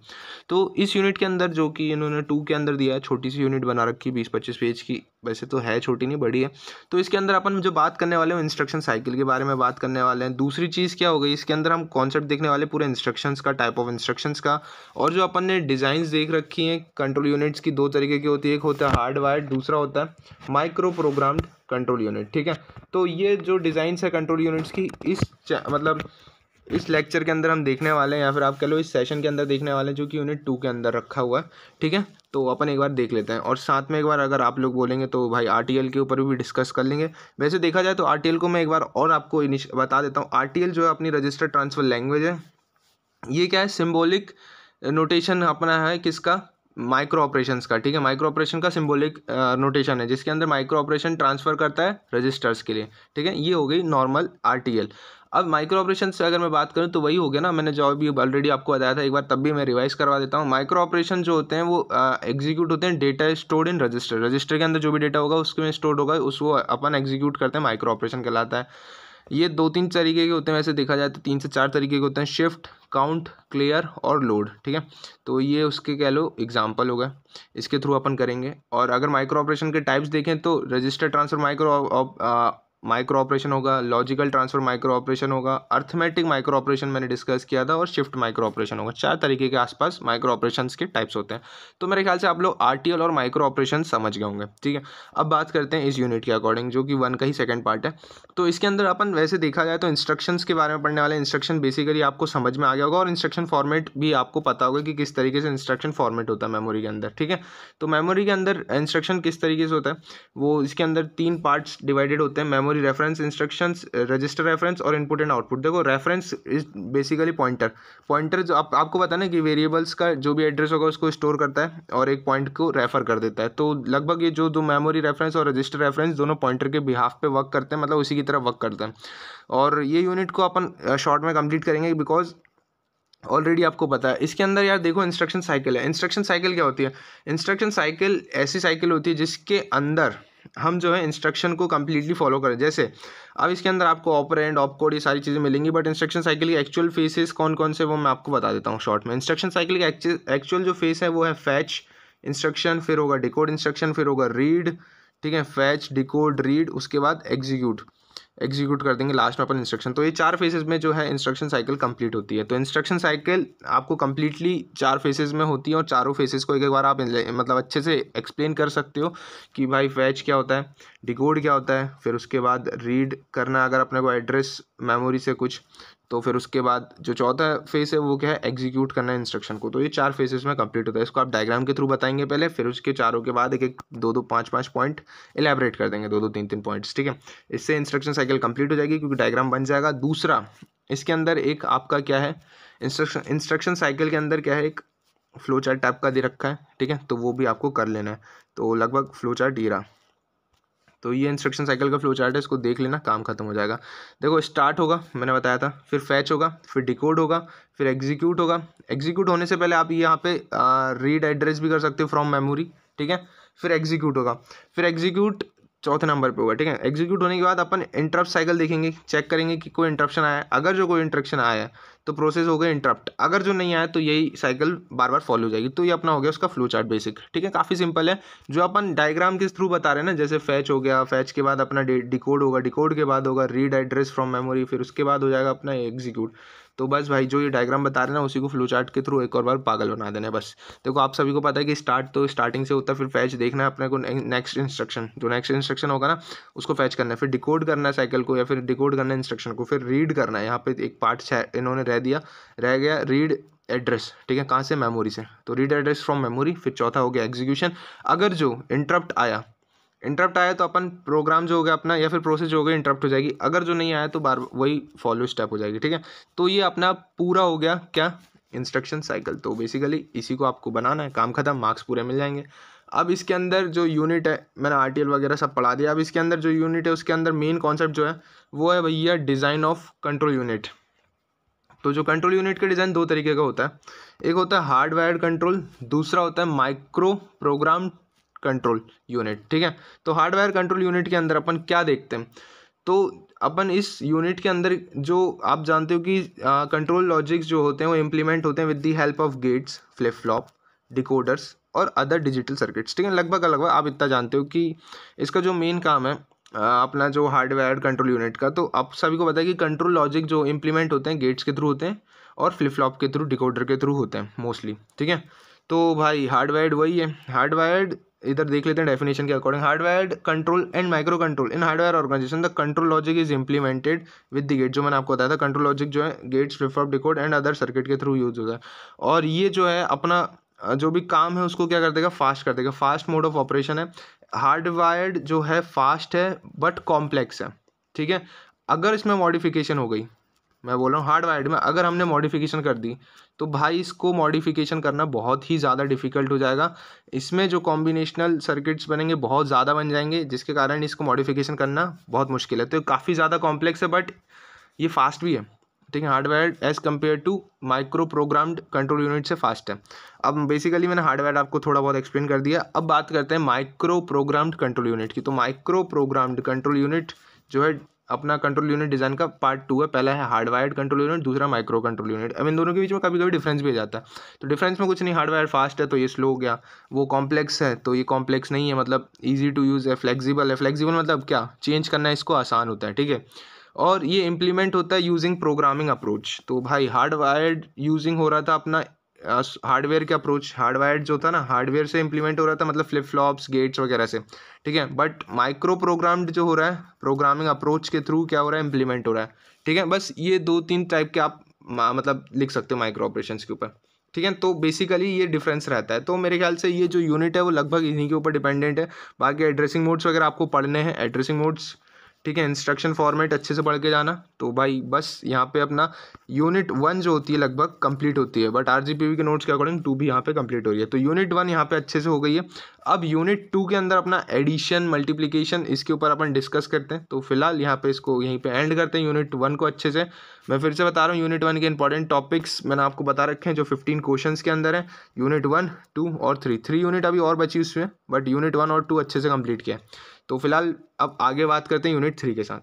तो इस यूनिट के अंदर जो कि इन्होंने टू के अंदर दिया है छोटी सी यूनिट बना रखी है बीस पच्चीस पेज की वैसे तो है छोटी नहीं बड़ी है तो इसके अंदर अपन जो बात करने वाले हैं इंस्ट्रक्शन साइकिल के बारे में बात करने वाले हैं दूसरी चीज़ क्या हो गई इसके अंदर हम कॉन्सेप्ट देखने वाले पूरे इंस्ट्रक्शंस का टाइप ऑफ इंस्ट्रक्शंस का और जो अपन ने डिज़ाइंस देख रखी हैं कंट्रोल यूनिट्स की दो तरीके की होती है एक होता है हार्ड वायर दूसरा होता है माइक्रो प्रोग्राम्ड कंट्रोल यूनिट ठीक है तो ये जो डिज़ाइंस है कंट्रोल यूनिट्स की इस मतलब इस लेक्चर के अंदर हम देखने वाले हैं या फिर आप कह लो इस सेशन के अंदर देखने वाले हैं जो कि यूनिट टू के अंदर रखा हुआ है ठीक है तो अपन एक बार देख लेते हैं और साथ में एक बार अगर आप लोग बोलेंगे तो भाई आर के ऊपर भी डिस्कस कर लेंगे वैसे देखा जाए तो आर को मैं एक बार और आपको बता देता हूँ आर जो है अपनी रजिस्टर्ड ट्रांसफ़र लैंग्वेज है ये क्या है सिम्बोलिक नोटेशन अपना है किसका माइक्रो ऑपरेशंस का ठीक है माइक्रो ऑपरेशन का सिंबॉलिक नोटेशन है जिसके अंदर माइक्रो ऑपरेशन ट्रांसफर करता है रजिस्टर्स के लिए ठीक है ये हो गई नॉर्मल आरटीएल अब माइक्रो ऑपरेशन से अगर मैं बात करूँ तो वही हो गया ना मैंने जो अभी ऑलरेडी आपको बताया था एक बार तब भी मैं रिवाइज करवा देता हूँ माइक्रो ऑपरेशन जो होते हैं वो एग्जीक्यूट होते हैं data stored in register register के अंदर जो भी डेटा होगा उसके में स्टोर होगा उसको अपन एग्जीक्यूट करते हैं माइक्रो ऑपरेशन कहलाता है ये दो तीन तरीके के होते हैं वैसे देखा जाए तो तीन से चार तरीके के होते हैं शिफ्ट काउंट क्लियर और लोड ठीक है तो ये उसके कह लो एग्जाम्पल होगा इसके थ्रू अपन करेंगे और अगर माइक्रो ऑपरेशन के टाइप्स देखें तो register transfer micro micro operation होगा लॉजिकल ट्रांसफर माइक्रो ऑपरेशन होगा अर्थमेटिक माइक्रो ऑपरेशन मैंने डिस्कस किया था और शिफ्ट माइक्रो ऑपरेशन होगा चार तरीके के आसपास माइक्रो ऑपरेशन के टाइप्स होते हैं तो मेरे ख्याल से आप लोग आर और माइक्रो ऑपरेशन समझ गए होंगे ठीक है अब बात करते हैं इस यूनिट के अकॉर्डिंग जो कि वन का ही सेकेंड पार्ट है तो इसके अंदर अपन वैसे देखा जाए तो इंस्ट्रक्शन के बारे में पढ़ने वाले इंस्ट्रक्शन बेसिकली आपको समझ में आ गया होगा और इंस्ट्रक्शन फॉर्मेट भी आपको पता होगा कि किस तरीके से इंस्ट्रक्शन फॉर्मेट होता है मेमोरी के अंदर ठीक है तो मेमोरी के अंदर इंस्ट्रक्शन किस तरीके से होता है वो इसके अंदर तीन पार्ट्स डिवाइडेड होते हैं memory memory reference instruction register reference और इनपुट एंड आउटपुट देखो reference is basically pointer pointer जो आप आपको पता ना कि वेरिएबल्स का जो भी एड्रेस होगा उसको स्टोर करता है और एक पॉइंट को रेफर कर देता है तो लगभग ये जो दो मेमोरी रेफरेंस और रजिस्टर रेफरेंस दोनों पॉइंटर के बिहाफ पे वर्क करते हैं मतलब उसी की तरह वर्क करते हैं और ये यूनिट को अपन शॉर्ट uh, में कंप्लीट करेंगे बिकॉज ऑलरेडी आपको पता है इसके अंदर यार देखो इंस्ट्रक्शन साइकिल है इंस्ट्रक्शन साइकिल क्या होती है इंस्ट्रक्शन साइकिल ऐसी साइकिल होती है जिसके अंदर हम जो है इंस्ट्रक्शन को कम्प्लीटली फॉलो करें जैसे अब इसके अंदर आपको ऑपरेंड ऑप कोड ये सारी चीज़ें मिलेंगी बट इंस्ट्रक्शन साइकिल के एक्चुअल फेसेस कौन कौन से वो मैं आपको बता देता हूँ शॉर्ट में इंस्ट्रक्शन साइकिल की एक्चुअल जो फेस है वो है फैच इंस्ट्रक्शन फिर होगा डिकोड इंस्ट्रक्शन फिर होगा रीड ठीक है फैच डिकोड रीड उसके बाद एग्जीक्यूट एग्जीक्यूट कर देंगे लास्ट में अपन इंस्ट्रक्शन तो ये चार फेजेज में जो है इंस्ट्रक्शन साइकिल कंप्लीट होती है तो इंस्ट्रक्शन साइकिल आपको कंप्लीटली चार फेसेस में होती है और चारों फेसेस को एक एक बार आप मतलब अच्छे से एक्सप्लेन कर सकते हो कि भाई फैच क्या होता है डिकोड क्या होता है फिर उसके बाद रीड करना अगर अपने को एड्रेस मेमोरी से कुछ तो फिर उसके बाद जो चौथा फेज़ है वो क्या है एग्जीक्यूट करना इंस्ट्रक्शन को तो ये चार फेजेस में कंप्लीट होता है इसको आप डायग्राम के थ्रू बताएंगे पहले फिर उसके चारों के बाद एक एक दो दो पाँच पाँच पॉइंट एलेबरेट कर देंगे दो दो तीन तीन पॉइंट्स ठीक है इससे इंस्ट्रक्शन साइकिल कंप्लीट हो जाएगी क्योंकि डायग्राम बन जाएगा दूसरा इसके अंदर एक आपका क्या है इंस्ट्रक्शन इंस्ट्रक्शन साइकिल के अंदर क्या है एक फ्लो चार्ट टाइप का दे रखा है ठीक है तो वो भी आपको कर लेना है तो लगभग फ्लो चार्ट ये रहा तो ये इंस्ट्रक्शन साइकिल का फ्लो चार्ट है इसको देख लेना काम खत्म हो जाएगा देखो स्टार्ट होगा मैंने बताया था फिर फैच होगा फिर डिकोड होगा फिर एग्जीक्यूट होगा एग्जीक्यूट होने से पहले आप यहाँ पे रीड एड्रेस भी कर सकते हो फ्रॉम मेमोरी ठीक है फिर एग्जीक्यूट होगा फिर एग्जीक्यूट चौथे नंबर पे होगा ठीक है एग्जीक्यूट होने के बाद अपन इंटरप्ट साइकिल देखेंगे चेक करेंगे कि कोई इंटरप्शन आया अगर जो कोई इंटरप्शन आया है तो प्रोसेस हो गया इंटरप्ट अगर जो नहीं आया तो यही साइकिल बार बार फॉलो हो जाएगी तो ये अपना हो गया उसका फ्लो चार्ट बेसिक ठीक है काफ़ी सिंपल है जो अपन डायग्राम के थ्रू बता रहे हैं ना जैसे फैच हो गया फैच के बाद अपना डिकोड होगा डिकोड के बाद होगा रीड एड्रेस फ्रॉम मेमोरी फिर उसके बाद हो जाएगा अपना एग्जीक्यूट तो बस भाई जो ये डायग्राम बता रहे ना उसी को फ्लो चार्ट के थ्रू एक और बार पागल बना देना है बस देखो आप सभी को पता है कि स्टार्ट तो स्टार्टिंग से होता है फिर फैच देखना है अपने को नेक्स्ट इंस्ट्रक्शन जो नेक्स्ट इंस्ट्रक्शन होगा ना उसको फैच करना है फिर डिकोड करना है साइकिल को या फिर डिकोड करना है इंस्ट्रक्शन को फिर रीड करना है यहाँ पे एक पार्ट इन्होंने रह दिया रह गया रीड एड्रेस ठीक है कहाँ से मेमोरी से तो रीड एड्रेस फ्रॉम मेमोरी फिर चौथा हो गया एग्जीक्यूशन अगर जो इंटरप्ट आया इंटरप्ट आया तो अपन प्रोग्राम जो हो गया अपना या फिर प्रोसेस जो हो गया इंटरप्ट हो जाएगी अगर जो नहीं आया तो बार वही फॉलो स्टेप हो जाएगी ठीक है तो ये अपना पूरा हो गया क्या इंस्ट्रक्शन साइकिल तो बेसिकली इसी को आपको बनाना है काम खत्म मार्क्स पूरे मिल जाएंगे अब इसके अंदर जो यूनिट है मैंने आर वगैरह सब पढ़ा दिया अब इसके अंदर जो यूनिट है उसके अंदर मेन कॉन्सेप्ट जो है वो है भैया डिज़ाइन ऑफ कंट्रोल यूनिट तो जो कंट्रोल यूनिट का डिज़ाइन दो तरीके का होता है एक होता है हार्ड वायर्ड कंट्रोल दूसरा होता है माइक्रो प्रोग्राम कंट्रोल यूनिट ठीक है तो वायर कंट्रोल यूनिट के अंदर अपन क्या देखते हैं तो अपन इस यूनिट के अंदर जो आप जानते हो कि कंट्रोल लॉजिक्स जो होते हैं वो इम्प्लीमेंट होते हैं with the help of gates flip flop decoders और अदर डिजिटल सर्किट्स ठीक है लगभग लगभग आप इतना जानते हो कि इसका जो मेन काम है अपना जो हार्डवेयर कंट्रोल यूनिट का तो आप सभी को पता है कि कंट्रोल लॉजिक जो इम्प्लीमेंट होते हैं गेट्स के थ्रू होते हैं और फ्लिप फ्लॉप के थ्रू डिकोडर के थ्रू होते हैं मोस्टली ठीक है तो भाई हार्डवायर्ड वही है हार्डवायर्ड इधर देख लेते हैं डेफिनेशन के according hardwired control and micro control in hardware organization the control logic is implemented with the gate जो मैंने आपको बताया था कंट्रोल लॉजिक जो है gates flop decode and other circuit के थ्रू यूज होता है और ये जो है अपना जो भी काम है उसको क्या कर देगा फास्ट कर देगा फास्ट मोड ऑफ ऑपरेशन है हार्ड वायर्ड जो है फास्ट है बट कॉम्प्लेक्स है ठीक है अगर इसमें मॉडिफिकेशन हो गई मैं बोल रहा हूँ हार्ड वायर्ड में अगर हमने मॉडिफिकेशन कर दी तो भाई इसको मॉडिफिकेशन करना बहुत ही ज़्यादा डिफिकल्ट हो जाएगा इसमें जो कॉम्बिनेशनल सर्किट्स बनेंगे बहुत ज़्यादा बन जाएंगे जिसके कारण इसको मॉडिफिकेशन करना बहुत मुश्किल है तो काफ़ी ज़्यादा कॉम्प्लेक्स है बट ये फास्ट भी है ठीक है hardware as compare to micro programmed control unit से फास्ट है अब बेसिकली मैंने हार्डवेयर आपको थोड़ा बहुत एक्सप्लेन कर दिया अब बात करते हैं माइक्रो प्रोग्राम्ड कंट्रोल यूनिट की तो माइक्रो प्रोग्राम्ड कंट्रोल यूनिट जो है अपना कंट्रोल यूनिट डिज़ाइन का पार्ट टू है पहला है हार्डवायर्ड कंट्रोल यूनिट दूसरा माइक्रो कंट्रोल यूनिट अब इन दोनों के बीच में कभी कभी डिफरेंस भी जाता है तो डिफरेंस में कुछ नहीं हार्डवायर फास्ट है तो ये स्लो हो गया वो कॉम्प्लेक्स है तो ये कॉम्प्लेक्स नहीं है मतलब ईजी टू यूज़ है फ्लेक्सिबल है फ्लेक्सिबल मतलब क्या चेंज करना इसको आसान होता है ठीक है और ये इम्प्लीमेंट होता है यूजिंग प्रोग्रामिंग अप्रोच तो भाई हार्ड वायर्ड यूजिंग हो रहा था अपना हार्डवेयर के अप्रोच हार्डवायर्ड जो था ना हार्डवेयर से इम्प्लीमेंट हो रहा था मतलब फ्लिप फ्लॉप्स गेट्स वगैरह से ठीक है बट माइक्रो प्रोग्राम्ड जो हो रहा है प्रोग्रामिंग अप्रोच के थ्रू क्या हो रहा है इम्प्लीमेंट हो रहा है ठीक है बस ये दो तीन टाइप के आप मतलब लिख सकते हो माइक्रो ऑपरेशन के ऊपर ठीक है तो बेसिकली ये डिफरेंस रहता है तो मेरे ख्याल से ये जो यूनिट है वो लगभग इन्हीं के ऊपर डिपेंडेंट है बाकी एड्रेसिंग मोड्स वगैरह आपको पढ़ने हैं एड्रेसिंग मोड्स ठीक है इंस्ट्रक्शन फॉर्मेट अच्छे से पढ़ के जाना तो भाई बस यहाँ पे अपना यूनिट वन जो होती है लगभग कंप्लीट होती है बट आर के नोट्स के अकॉर्डिंग टू भी यहाँ पे कंप्लीट हो रही है तो यूनिट वन यहाँ पे अच्छे से हो गई है अब यूनिट टू के अंदर अपना एडिशन मल्टीप्लीकेशन इसके ऊपर अपन डिस्कस करते हैं तो फिलहाल यहाँ पे इसको यहीं पर एंड करते हैं यूनिट वन को अच्छे से मैं फिर से बता रहा हूँ यूनिट वन के इंपॉर्टेंट टॉपिक्स मैंने आपको बता रखे हैं जो फिफ्टीन क्वेश्चन के अंदर है यूनिट वन टू और थ्री थ्री यूनिट अभी और बची उसमें बट यूनिट वन और टू अच्छे से कंप्लीट किया तो फिलहाल अब आगे बात करते हैं यूनिट थ्री के साथ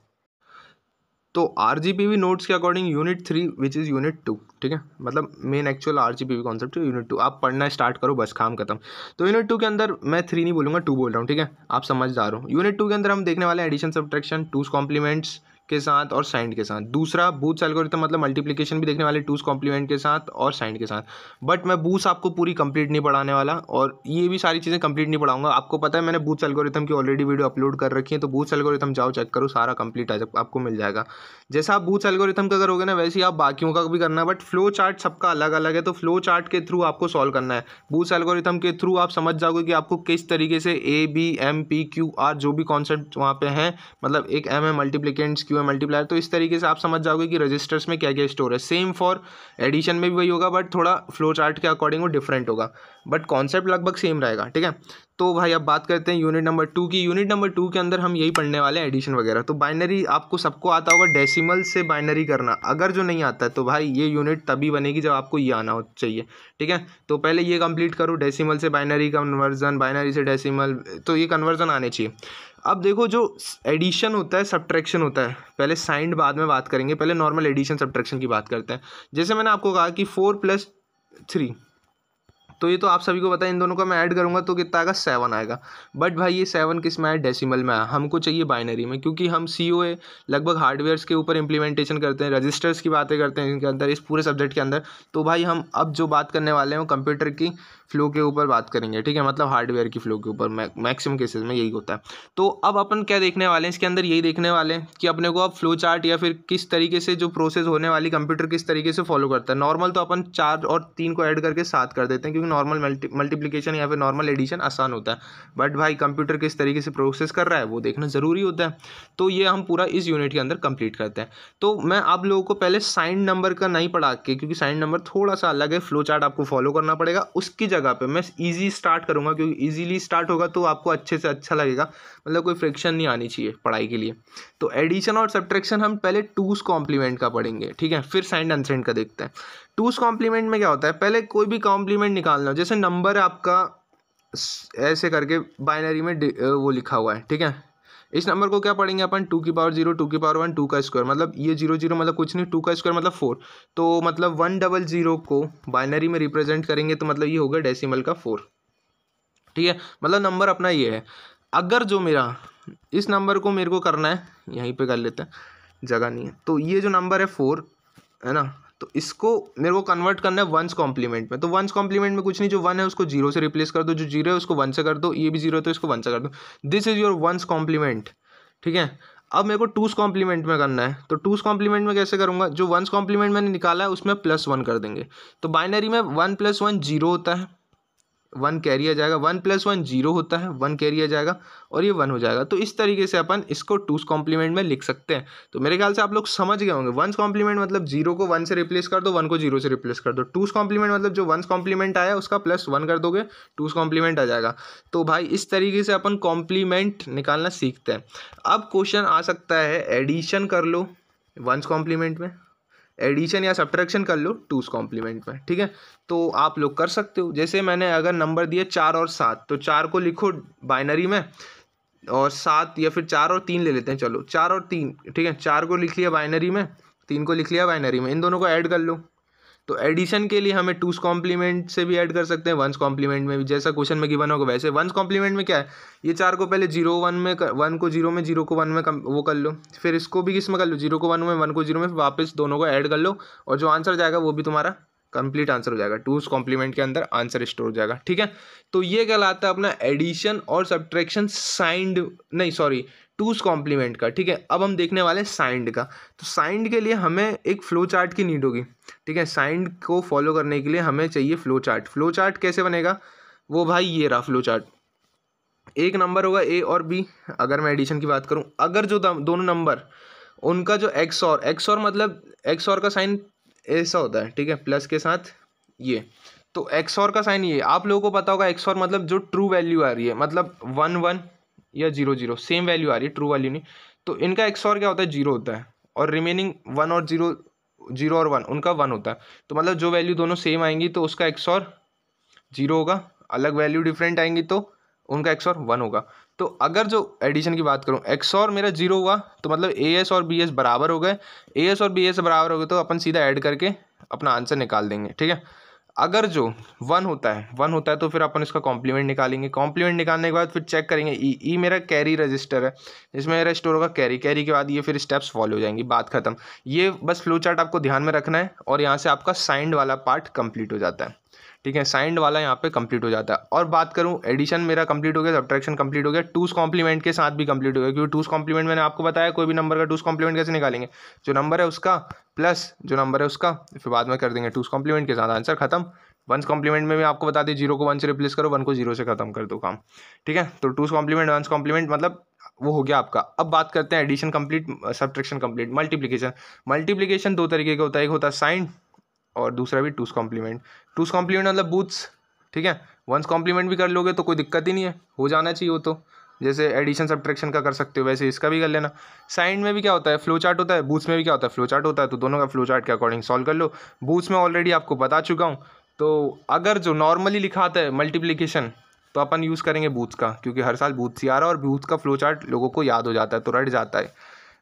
तो R G P V notes के according unit three which is unit two ठीक है मतलब main actual R G P V concept है यूनिट टू आप पढ़ना स्टार्ट करो बस काम खत्म तो यूनिट टू के अंदर मैं थ्री नहीं बोलूँगा टू बोल रहा हूँ ठीक है आप समझदार हो यूनिट टू के अंदर हम देखने वाले हैं एडिशन सब्ट्रैक्शन टूज कॉम्प्लीमेंट्स के साथ और साइंड के साथ दूसरा बूथ एल्गोरिथम मतलब मल्टीप्लिकेशन भी देखने वाले टूज कॉम्प्लीमेंट के साथ और साइंड के साथ बट मैं बूथ आपको पूरी कंप्लीट नहीं पढ़ाने वाला और ये भी सारी चीज़ें कंप्लीट नहीं पढ़ाऊंगा आपको पता है मैंने बूथ एल्गोरिथम की ऑलरेडी वीडियो अपलोड कर रखी है तो बूथ एल्गोरिथम जाओ चेक करो सारा कंप्लीट आपको मिल जाएगा जैसा आप बूथ एल्गोरिथम का करोगे ना वैसे ही आप बाकियों का भी करना है बट फ्लो चार्ट सबका अलग अलग है तो फ्लो चार्ट के थ्रू आपको सॉल्व करना है बूथ एल्गोरिथम के थ्रू आप समझ जाओगे कि आपको किस तरीके से A B M P Q R जो भी कॉन्सेप्ट वहाँ पे हैं मतलब एक एम है मल्टीप्लीकेंट्स क्यू हुआ मल्टीप्लायर तो इस तरीके से आप समझ जाओगे कि रजिस्टर्स में क्या क्या स्टोर है सेम फॉर एडिशन में भी वही होगा बट थोड़ा फ्लो चार्ट के अकॉर्डिंग वो डिफरेंट होगा बट कॉन्सेप्ट लगभग सेम रहेगा ठीक है तो भाई अब बात करते हैं यूनिट नंबर टू की यूनिट नंबर टू के अंदर हम यही पढ़ने वाले हैं एडिशन वगैरह तो बाइनरी आपको सबको आता होगा डेसिमल से बाइनरी करना अगर जो नहीं आता है तो भाई ये यूनिट तभी बनेगी जब आपको ये आना हो चाहिए ठीक है तो पहले ये कंप्लीट करो डेसिमल से बाइनरी कन्वर्जन बाइनरी से डेसिमल तो ये कन्वर्जन आने चाहिए अब देखो जो एडिशन होता है सब्ट्रैक्शन होता है पहले साइंड बाद में बात करेंगे पहले नॉर्मल एडिशन सब्ट्रैक्शन की बात करते हैं जैसे मैंने आपको कहा कि फोर प्लस थ्री तो ये तो आप सभी को पता है इन दोनों का मैं ऐड करूंगा तो कितना आएगा सेवन आएगा बट भाई ये सेवन किस में आया डेसिमल में आया हमको चाहिए बाइनरी में क्योंकि हम सी ओ ए लगभग हार्डवेयर्स के ऊपर इम्प्लीमेंटेशन करते हैं रजिस्टर्स की बातें करते हैं इनके अंदर इस पूरे सब्जेक्ट के अंदर तो भाई हम अब जो बात करने वाले हैं वो कंप्यूटर की फ्लो के ऊपर बात करेंगे ठीक है मतलब हार्डवेयर की फ्लो के ऊपर मैक्सिमम केसेस में यही होता है तो अब अपन क्या देखने वाले हैं इसके अंदर यही देखने वाले हैं कि अपने को अब फ्लो चार्ट या फिर किस तरीके से जो प्रोसेस होने वाली कंप्यूटर किस तरीके से फॉलो करता है नॉर्मल तो अपन चार और तीन को ऐड करके सात कर देते हैं क्योंकि नॉर्मल मल्टीप्लीकेशन या फिर नॉर्मल एडिशन आसान होता है बट भाई कंप्यूटर किस तरीके से प्रोसेस कर रहा है वो देखना ज़रूरी होता है तो ये हम पूरा इस यूनिट के अंदर कंप्लीट करते हैं तो मैं आप लोगों को पहले साइन नंबर का नहीं पढ़ा के क्योंकि साइन नंबर थोड़ा सा अलग है फ्लो चार्ट आपको फॉलो करना पड़ेगा उसकी जगह जगह पे मैं इजी स्टार्ट करूँगा क्योंकि इजीली स्टार्ट होगा तो आपको अच्छे से अच्छा लगेगा मतलब कोई फ्रिक्शन नहीं आनी चाहिए पढ़ाई के लिए तो एडिशन और सब्ट्रैक्शन हम पहले टूज कॉम्प्लीमेंट का पढ़ेंगे ठीक है फिर सैंड अनसेंड का देखते हैं टूज कॉम्प्लीमेंट में क्या होता है पहले कोई भी कॉम्प्लीमेंट निकालना जैसे नंबर आपका ऐसे करके बाइनरी में वो लिखा हुआ है ठीक है इस नंबर को क्या पढ़ेंगे अपन टू की पावर जीरो टू की पावर वन टू का स्क्वायर मतलब ये जीरो जीरो मतलब कुछ नहीं टू का स्क्वायर मतलब फोर तो मतलब वन डबल जीरो को बाइनरी में रिप्रेजेंट करेंगे तो मतलब ये होगा डेसिमल का फोर ठीक है मतलब नंबर अपना ये है अगर जो मेरा इस नंबर को मेरे को करना है यहीं पर कर लेते हैं जगह नहीं है तो ये जो नंबर है फोर है ना तो इसको मेरे को कन्वर्ट करना है वंस कॉम्प्लीमेंट में तो वंस कॉम्प्लीमेंट में कुछ नहीं जो वन है उसको जीरो से रिप्लेस कर दो जो जीरो है उसको वन से कर दो ये भी जीरो है तो इसको वन से कर दो this is your one's complement ठीक है अब मेरे को टूस कॉम्प्लीमेंट में करना है तो टूस कॉम्प्लीमेंट में कैसे करूँगा जो वंस कॉम्प्लीमेंट मैंने निकाला है उसमें प्लस वन कर देंगे तो बाइनरी में वन प्लस वन जीरो होता है वन कैरी आ जाएगा वन प्लस वन जीरो होता है वन कैरी आ जाएगा और ये वन हो जाएगा तो इस तरीके से अपन इसको टूस कॉम्प्लीमेंट में लिख सकते हैं तो मेरे ख्याल से आप लोग समझ गए होंगे वंस कॉम्प्लीमेंट मतलब जीरो को वन से रिप्लेस कर दो वन को जीरो से रिप्लेस कर दो टूस कॉम्प्लीमेंट मतलब जो वंस कॉम्प्लीमेंट आया उसका प्लस वन कर दोगे टूस कॉम्प्लीमेंट आ जाएगा तो भाई इस तरीके से अपन कॉम्प्लीमेंट निकालना सीखते हैं अब क्वेश्चन आ सकता है एडिशन कर लो वंस कॉम्प्लीमेंट में एडिशन या सब्ट्रैक्शन कर लो टूज कॉम्प्लीमेंट में ठीक है तो आप लोग कर सकते हो जैसे मैंने अगर नंबर दिए चार और सात तो चार को लिखो बाइनरी में और सात या फिर चार और तीन ले लेते हैं चलो चार और तीन ठीक है चार को लिख लिया बाइनरी में तीन को लिख लिया बाइनरी में इन दोनों को ऐड कर लो तो एडिशन के लिए हमें टूस कॉम्प्लीमेंट से भी ऐड कर सकते हैं वंस कॉम्प्लीमेंट में भी जैसा क्वेश्चन में गिवन होगा वैसे वंस कॉम्प्लीमेंट में क्या है ये चार को पहले जीरो वन में वन को जीरो में जीरो को वन में कम वो कर लो फिर इसको भी किस में कर लो जीरो को वन में वन को जीरो में वापस दोनों को ऐड कर लो और जो आंसर जाएगा वो भी तुम्हारा कंप्लीट आंसर हो जाएगा टूज कॉम्प्लीमेंट के अंदर आंसर स्टोर हो जाएगा ठीक है तो ये कहलाता है अपना एडिशन और सब्ट्रैक्शन साइंड नहीं सॉरी टूज कॉम्प्लीमेंट का ठीक है अब हम देखने वाले हैं साइंड का तो साइंड के लिए हमें एक फ्लो चार्ट की नीड होगी ठीक है साइंड को फॉलो करने के लिए हमें चाहिए फ्लो चार्ट फ्लो चार्ट कैसे बनेगा वो भाई ये रहा फ्लो चार्ट एक नंबर होगा ए और बी अगर मैं एडिशन की बात करूँ अगर जो दोनों नंबर उनका जो एक्स और एक्स और मतलब एक्स और का साइन ऐसा होता है ठीक है प्लस के साथ ये तो और का साइन ये आप लोगों को पता होगा और मतलब जो ट्रू वैल्यू आ रही है मतलब वन वन या जीरो जीरो सेम वैल्यू आ रही है ट्रू वैल्यू नहीं तो इनका और क्या होता है जीरो होता है और रिमेनिंग वन और जीरो जीरो और वन उनका वन होता है तो मतलब जो वैल्यू दोनों सेम आएंगी तो उसका एक्सॉर जीरो होगा अलग वैल्यू डिफरेंट आएंगी तो उनका एक्स और वन होगा तो अगर जो एडिशन की बात करूँ एक्स और मेरा जीरो हुआ तो मतलब ए एस और बी एस बराबर हो गए ए एस और बी एस बराबर हो गए तो अपन सीधा ऐड करके अपना आंसर निकाल देंगे ठीक है अगर जो वन होता है वन होता है तो फिर अपन इसका कॉम्प्लीमेंट निकालेंगे कॉम्प्लीमेंट निकालने के बाद फिर चेक करेंगे ई e, ई e मेरा कैरी रजिस्टर है इसमें मेरा स्टोर होगा कैरी कैरी के बाद ये फिर स्टेप्स फॉलो हो जाएंगी बात खत्म ये बस फ्लो चार्ट आपको ध्यान में रखना है और यहाँ से आपका साइंड वाला पार्ट कंप्लीट हो जाता है ठीक है साइंड वाला यहाँ पे कंप्लीट हो जाता है और बात करूँ एडिशन मेरा कंप्लीट हो गया सब्ट्रैक्शन कंप्लीट हो गया टूस कॉम्प्लीमेंट के साथ भी कंप्लीट हो गया क्योंकि टूस कॉम्प्लीमेंट मैंने आपको बताया कोई भी नंबर का टूस कॉम्प्लीमेंट कैसे निकालेंगे जो नंबर है उसका प्लस जो नंबर है उसका फिर बाद में कर देंगे टूस कॉम्प्लीमेंट के साथ आंसर खत्म वंस कॉम्प्लीमेंट में भी आपको बता दें जीरो को वन से रिप्लेस करो वन को जीरो से खत्म कर दो काम ठीक है तो टूस कॉम्प्लीमेंट वंस कॉम्प्लीमेंट मतलब वो हो गया आपका अब बात करते हैं addition complete subtraction complete multiplication multiplication दो तरीके का होता है एक होता है साइन और दूसरा भी टूस कॉम्प्लीमेंट टूस कॉम्प्लीमेंट मतलब बूथ्स ठीक है वंस कॉम्प्लीमेंट भी कर लोगे तो कोई दिक्कत ही नहीं है हो जाना चाहिए वो तो जैसे एडिशन सब्ट्रैक्शन का कर सकते हो वैसे इसका भी कर लेना साइंड में भी क्या होता है फ्लो चार्ट होता है बूथ्स में भी क्या होता है फ्लो चार्ट होता है तो दोनों का फ्लो चार्ट के अकॉर्डिंग सॉल्व कर लो बूथ्स में ऑलरेडी आपको बता चुका हूँ तो अगर जो नॉर्मली लिखा आता है मल्टीप्लीकेशन तो अपन यूज़ करेंगे बूथ्स का क्योंकि हर साल बूथ्स ही आ रहा है और बूथ का फ्लो चार्ट लोगों को याद हो जाता है तो रट जाता है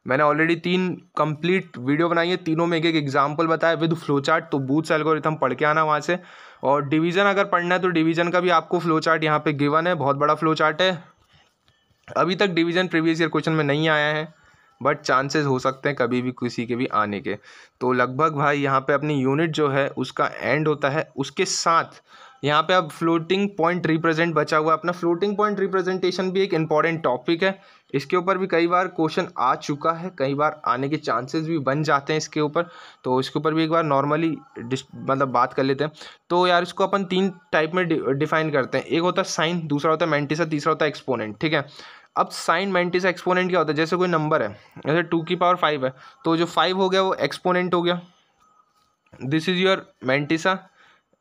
मैंने ऑलरेडी तीन कंप्लीट वीडियो बनाई है तीनों में एक एक एग्जाम्पल बताया विद फ्लो चार्ट तो बूथ्स एल्गोरिथम पढ़ के आना वहाँ से और डिवीज़न अगर पढ़ना है तो डिवीज़न का भी आपको फ्लो चार्ट यहाँ पे गिवन है बहुत बड़ा फ्लो चार्ट है अभी तक डिवीज़न प्रीवियस ईयर क्वेश्चन में नहीं आया है बट चांसेस हो सकते हैं कभी भी किसी के भी आने के तो लगभग भाई यहाँ पे अपनी यूनिट जो है उसका एंड होता है उसके साथ यहाँ पे अब फ्लोटिंग पॉइंट रिप्रेजेंट बचा हुआ है अपना फ्लोटिंग पॉइंट रिप्रेजेंटेशन भी एक इम्पॉर्टेंट टॉपिक है इसके ऊपर भी कई बार क्वेश्चन आ चुका है कई बार आने के चांसेस भी बन जाते हैं इसके ऊपर तो इसके ऊपर भी एक बार नॉर्मली मतलब बात कर लेते हैं तो यार इसको अपन तीन टाइप में डिफाइन करते हैं एक होता है साइन दूसरा होता है मेंटिसा तीसरा होता है एक्सपोनेंट ठीक है अब साइन मेंटिसा एक्सपोनेंट क्या होता है जैसे कोई नंबर है जैसे टू की पावर फाइव है तो जो फाइव हो गया वो एक्सपोनेंट हो गया this is your mantissa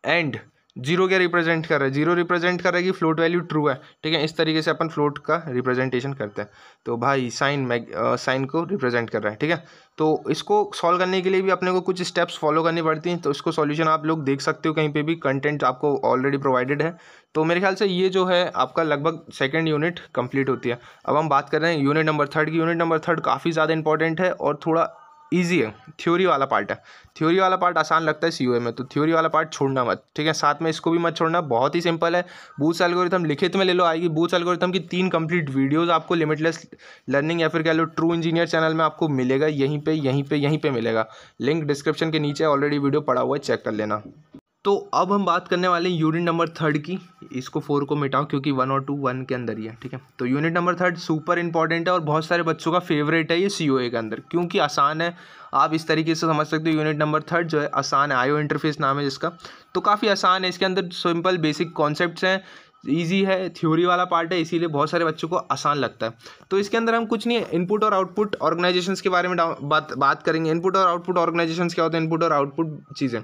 and zero क्या रिप्रेजेंट कर रहा है जीरो रिप्रेजेंट कर रहा है कि फ्लोट वैल्यू ट्रू है ठीक है इस तरीके से अपन फ्लोट का रिप्रेजेंटेशन करते हैं तो भाई साइन मैग साइन को रिप्रेजेंट कर रहा है ठीक है तो इसको सॉल्व करने के लिए भी अपने को कुछ स्टेप्स फॉलो करनी पड़ती हैं तो इसको सॉल्यूशन आप लोग देख सकते हो कहीं पर भी कंटेंट आपको ऑलरेडी प्रोवाइडेड है तो मेरे ख्याल से ये जो है आपका लगभग सेकेंड यूनिट कंप्लीट होती है अब हम बात कर रहे हैं यूनिट नंबर थर्ड की यूनिट नंबर थर्ड काफ़ी ज़्यादा इंपॉर्टेंट है और थोड़ा ईजी है थ्योरी वाला पार्ट है थ्योरी वाला पार्ट आसान लगता है सी में तो थ्योरी वाला पार्ट छोड़ना मत ठीक है साथ में इसको भी मत छोड़ना बहुत ही सिंपल है बूथ्स एल्गोरिथम लिखित में ले लो आएगी बूथ्स एल्गोरिथम की तीन कंप्लीट वीडियोस आपको लिमिटलेस लर्निंग या फिर कह लो ट्रू इंजीनियर चैनल में आपको मिलेगा यहीं पर यहीं पर यहीं पर मिलेगा लिंक डिस्क्रिप्शन के नीचे ऑलरेडी वीडियो पड़ा हुआ है चेक कर लेना तो अब हम बात करने वाले हैं यूनिट नंबर थर्ड की इसको फोर को मिटाओ क्योंकि वन और टू वन के अंदर ही है ठीक है तो unit number third super important है और बहुत सारे बच्चों का फेवरेट है ये सी के अंदर क्योंकि आसान है आप इस तरीके से समझ सकते हो यूनिट नंबर थर्ड जो है आसान है आयो इंटरफेस नाम है जिसका तो काफ़ी आसान है इसके अंदर सिंपल बेसिक कॉन्सेप्ट हैं ईजी है थ्योरी वाला पार्ट है इसीलिए बहुत सारे बच्चों को आसान लगता है तो इसके अंदर हम कुछ नहीं इनपुट और आउटपुट ऑर्गेनाइजेशन के बारे में बात बात करेंगे इनपुट और आउटपुट ऑर्गेनाइजेशन क्या होता है इनपुट और आउटपुट चीज़ें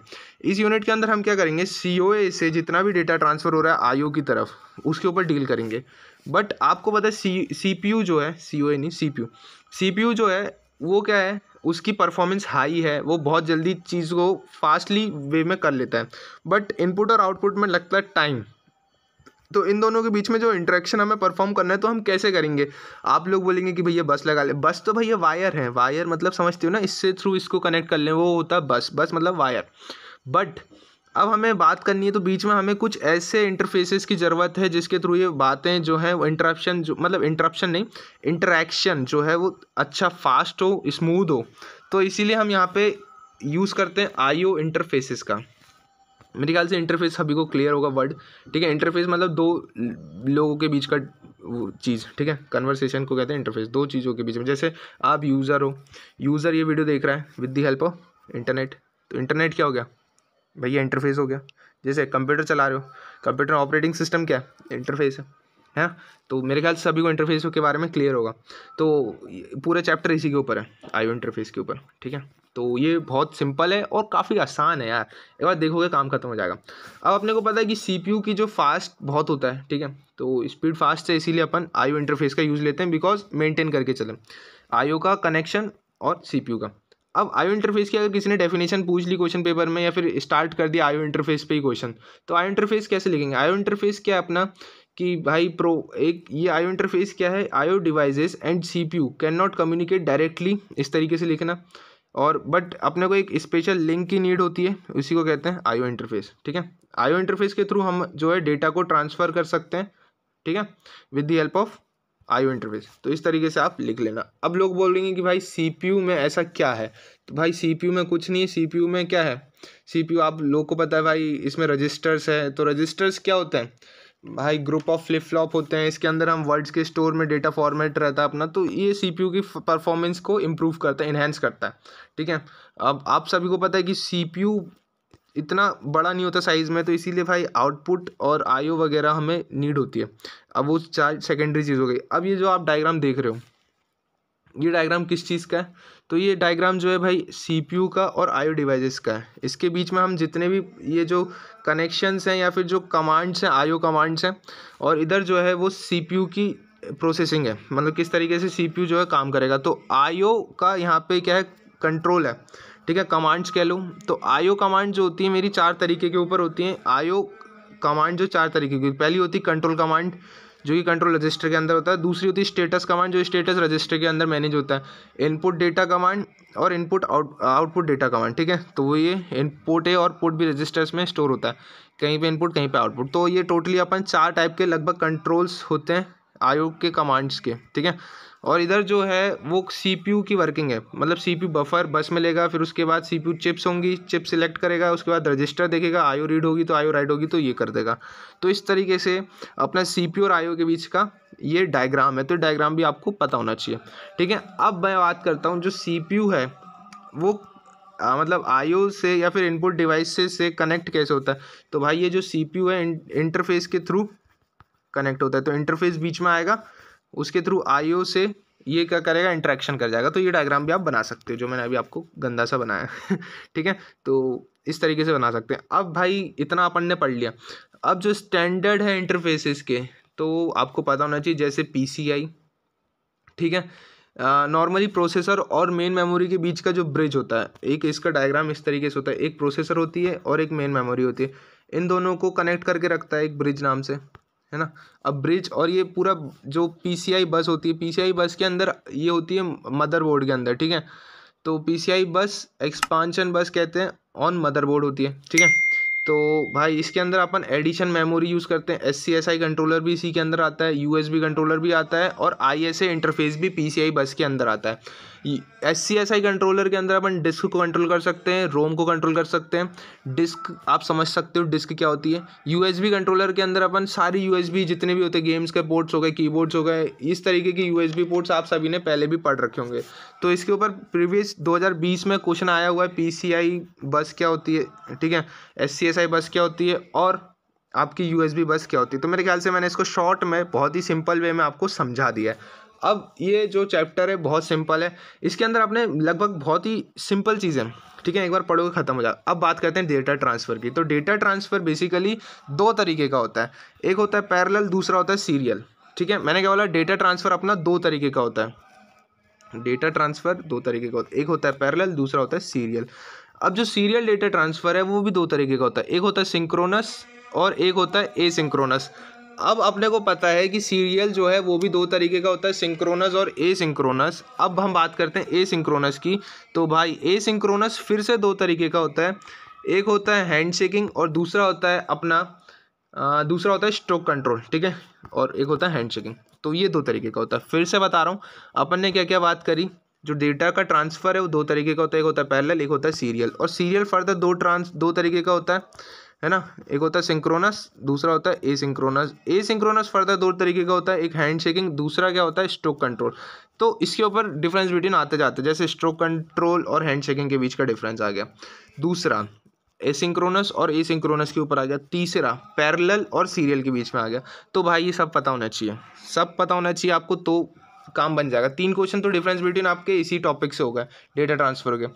इस यूनिट के अंदर हम क्या करेंगे सी से जितना भी डेटा ट्रांसफ़र हो रहा है आई की तरफ उसके ऊपर डील करेंगे बट आपको पता है सी सी जो है सी नहीं सी पी जो है वो क्या है उसकी परफॉर्मेंस हाई है वो बहुत जल्दी चीज़ को फास्टली वे में कर लेता है बट इनपुट और आउटपुट में लगता है टाइम तो इन दोनों के बीच में जो इंट्रैक्शन हमें परफॉर्म करना है तो हम कैसे करेंगे आप लोग बोलेंगे कि भैया बस लगा ले बस तो भैया वायर है वायर मतलब समझते हो ना इससे थ्रू इसको कनेक्ट कर लें वो होता है बस बस मतलब वायर बट अब हमें बात करनी है तो बीच में हमें कुछ ऐसे इंटरफेसेस की ज़रूरत है जिसके थ्रू ये बातें जो हैं वो इंटरप्शन जो मतलब इंटरप्शन नहीं इंटरेक्शन जो है वो अच्छा फास्ट हो स्मूथ हो तो इसीलिए हम यहाँ पे यूज़ करते हैं आईओ इंटरफेसेस का मेरे ख्याल से इंटरफेस सभी को क्लियर होगा वर्ड ठीक है इंटरफेस मतलब दो लोगों के बीच का वो चीज़ ठीक है कन्वर्सेशन को कहते हैं इंटरफेस दो चीज़ों के बीच में जैसे आप यूज़र हो यूज़र ये वीडियो देख रहा है with the help of internet तो इंटरनेट क्या हो गया भैया इंटरफेस हो गया जैसे कंप्यूटर चला रहे हो कंप्यूटर ऑपरेटिंग सिस्टम क्या है इंटरफेस है है तो मेरे ख्याल से सभी को इंटरफेस के बारे में क्लियर होगा तो पूरा चैप्टर इसी के ऊपर है आई इंटरफेस के ऊपर ठीक है तो ये बहुत सिंपल है और काफ़ी आसान है यार एक बार देखोगे काम खत्म हो जाएगा अब अपने को पता है कि सीपीयू की जो फास्ट बहुत होता है ठीक है तो स्पीड फास्ट है इसीलिए अपन आईओ इंटरफेस का यूज़ लेते हैं बिकॉज मेंटेन करके चलें आईओ का कनेक्शन और सीपीयू का अब आईओ इंटरफेस की अगर किसी ने डेफिनेशन पूछ ली क्वेश्चन पेपर में या फिर स्टार्ट कर दिया आईओ इंटरफेस पे ही क्वेश्चन तो आईओ इंटरफेस कैसे लिखेंगे आईओ इंटरफेस क्या अपना कि भाई प्रो एक ये आयो इंटरफेस क्या है IO devices and C P U can not communicate directly इस तरीके से लिखना और बट अपने को एक स्पेशल लिंक की नीड होती है उसी को कहते हैं आयो इंटरफेस ठीक है आयो इंटरफेस के थ्रू हम जो है डेटा को ट्रांसफ़र कर सकते हैं ठीक है with the help of IO interface तो इस तरीके से आप लिख लेना अब लोग बोल रहे हैं कि भाई सी पी यू में ऐसा क्या है तो भाई सी पी यू में कुछ नहीं है सी पी यू में क्या है सी पी यू आप लोग को पता है भाई इसमें रजिस्टर्स है तो रजिस्टर्स क्या होते हैं भाई ग्रुप ऑफ फ्लिप फ्लॉप होते हैं इसके अंदर हम वर्ड्स के स्टोर में डेटा फॉर्मेट रहता है अपना तो ये सीपीयू की परफॉर्मेंस को इम्प्रूव करता है इन्हेंस करता है ठीक है अब आप सभी को पता है कि सीपीयू इतना बड़ा नहीं होता साइज़ में तो इसीलिए भाई आउटपुट और आईओ वगैरह हमें नीड होती है अब वो चार सेकेंडरी चीज़ हो गई अब ये जो आप डायग्राम देख रहे हो ये डायग्राम किस चीज़ का है तो ये डायग्राम जो है भाई सीपीयू का और आईओ डिवाइसेस का है इसके बीच में हम जितने भी ये जो कनेक्शंस हैं या फिर जो कमांड्स हैं आईओ कमांड्स हैं और इधर जो है वो सीपीयू की प्रोसेसिंग है मतलब किस तरीके से सीपीयू जो है काम करेगा तो आईओ का यहाँ पे क्या है कंट्रोल है ठीक है कमांड्स कह लूँ तो ओ कमांड जो होती है मेरी चार तरीके के ऊपर होती हैं आईओ कमांड जो चार तरीके की पहली होती है कंट्रोल कमांड जो कि कंट्रोल रजिस्टर के अंदर होता है दूसरी होती है स्टेटस कमांड जो स्टेटस रजिस्टर के अंदर मैनेज होता है इनपुट डेटा कमांड और इनपुट आउटपुट डेटा कमांड ठीक है तो वो ये इनपुट है और पुट भी रजिस्टर्स में स्टोर होता है कहीं पे इनपुट कहीं पे आउटपुट तो ये टोटली अपन चार टाइप के लगभग कंट्रोल्स होते हैं आयोग के कमांड्स के ठीक है और इधर जो है वो सीपीयू की वर्किंग है मतलब सीपीयू बफर बस में लेगा फिर उसके बाद सीपीयू चिप्स होंगी चिप सिलेक्ट करेगा उसके बाद रजिस्टर देखेगा आयो रीड होगी तो आयो राइट होगी तो ये कर देगा तो इस तरीके से अपना सीपीयू और आयो के बीच का ये डायग्राम है तो डायग्राम भी आपको पता होना चाहिए ठीक है अब मैं बात करता हूँ जो यू है वो आ, मतलब आईओ से या फिर इनपुट डिवाइस से से कनेक्ट कैसे होता है तो भाई ये जो यू है इंटरफेस के थ्रू कनेक्ट होता है तो इंटरफेस बीच में आएगा उसके थ्रू आईओ से ये क्या करेगा इंट्रैक्शन कर जाएगा तो ये डायग्राम भी आप बना सकते हो जो मैंने अभी आपको गंदा सा बनाया ठीक है तो इस तरीके से बना सकते हैं अब भाई इतना अपन ने पढ़ लिया अब जो स्टैंडर्ड है इंटरफेसिस के तो आपको पता होना चाहिए जैसे पी ठीक है नॉर्मली प्रोसेसर और मेन मेमोरी के बीच का जो ब्रिज होता है एक इसका डायग्राम इस तरीके से होता है एक प्रोसेसर होती है और एक मेन मेमोरी होती है इन दोनों को कनेक्ट करके रखता है एक ब्रिज नाम से है ना अब ब्रिज और ये पूरा जो पीसीआई बस होती है पीसीआई बस के अंदर ये होती है मदरबोर्ड के अंदर ठीक है तो पीसीआई बस एक्सपांशन बस कहते हैं ऑन मदरबोर्ड होती है ठीक है तो भाई इसके अंदर अपन एडिशन मेमोरी यूज़ करते हैं S C S I controller भी इसी के अंदर आता है यू एस बी कंट्रोलर भी आता है और आई एस ए इंटरफेस भी पी सी आई बस के अंदर आता है S C S I controller के अंदर अपन डिस्क को कंट्रोल कर सकते हैं रोम को कंट्रोल कर सकते हैं डिस्क आप समझ सकते हो डिस्क क्या होती है यू एस बी कंट्रोलर के अंदर अपन सारी यू एस बी जितने भी होते हैं गेम्स के पोर्ट्स हो गए कीबोर्ड्स हो गए इस तरीके के यू एस बी पोर्ट्स आप सभी ने पहले भी पढ़ रखे होंगे तो इसके ऊपर प्रीवियस दो हज़ार बीस में क्वेश्चन आया हुआ है पी सी आई बस क्या होती है ठीक है एस सी एस आई बस क्या होती है और आपकी बी बस क्या होती है तो मेरे ख्याल से मैंने इसको शॉर्ट में बहुत ही सिंपल वे में आपको समझा दिया है अब ये जो चैप्टर है बहुत सिंपल है इसके अंदर आपने लगभग बहुत ही सिंपल चीज़ें ठीक है एक बार पढ़ोगे खत्म हो जाएगा अब बात करते हैं डेटा ट्रांसफ़र की तो डेटा ट्रांसफ़र बेसिकली दो तरीके का होता है एक होता है पैरल दूसरा होता है सीरियल ठीक है मैंने क्या बोला डेटा ट्रांसफ़र अपना दो तरीके का होता है डेटा ट्रांसफ़र दो तरीके का होता है एक होता है पैरल दूसरा होता है सीरियल अब जो सीरियल डेटा ट्रांसफ़र है वो भी दो तरीके का होता है एक होता है सिंक्रोनस और एक होता है ए अब अपने को पता है कि सीरियल जो है वो भी दो तरीके का होता है सिंक्रोनस और ए सिंक्रोनस अब हम बात करते हैं ए सिंक्रोनस की तो भाई ए सिंक्रोनस फिर से दो तरीके का होता है एक होता है हैंड शेकिंग और दूसरा होता है अपना आ, दूसरा होता है स्ट्रोक कंट्रोल ठीक है और एक होता है हैंड शेकिंग तो ये दो तरीके का होता है फिर से बता रहा हूँ अपन ने क्या क्या बात करी जो डेटा का ट्रांसफ़र है वो दो तरीके का होता है एक होता है पैरेलल एक होता है सीरियल और सीरियल फर्दर दो ट्रांस दो तरीके का होता है है ना एक होता है सिंक्रोनस दूसरा होता है asynchronous asynchronous further दो तरीके का होता है एक हैंड शेकिंग दूसरा क्या होता है स्ट्रोक कंट्रोल तो इसके ऊपर डिफरेंस बिटवीन आते जाते हैं जैसे स्ट्रोक कंट्रोल और हैंड शेकिंग के बीच का डिफरेंस आ गया दूसरा एसिंक्रोनस और ए सिंक्रोनस के ऊपर आ गया तीसरा पैरेलल और सीरियल के बीच में आ गया तो भाई ये सब पता होना चाहिए सब पता होना चाहिए आपको तो काम बन जाएगा तीन क्वेश्चन तो डिफरेंस बिटवीन आपके इसी टॉपिक से होगा डेटा ट्रांसफर के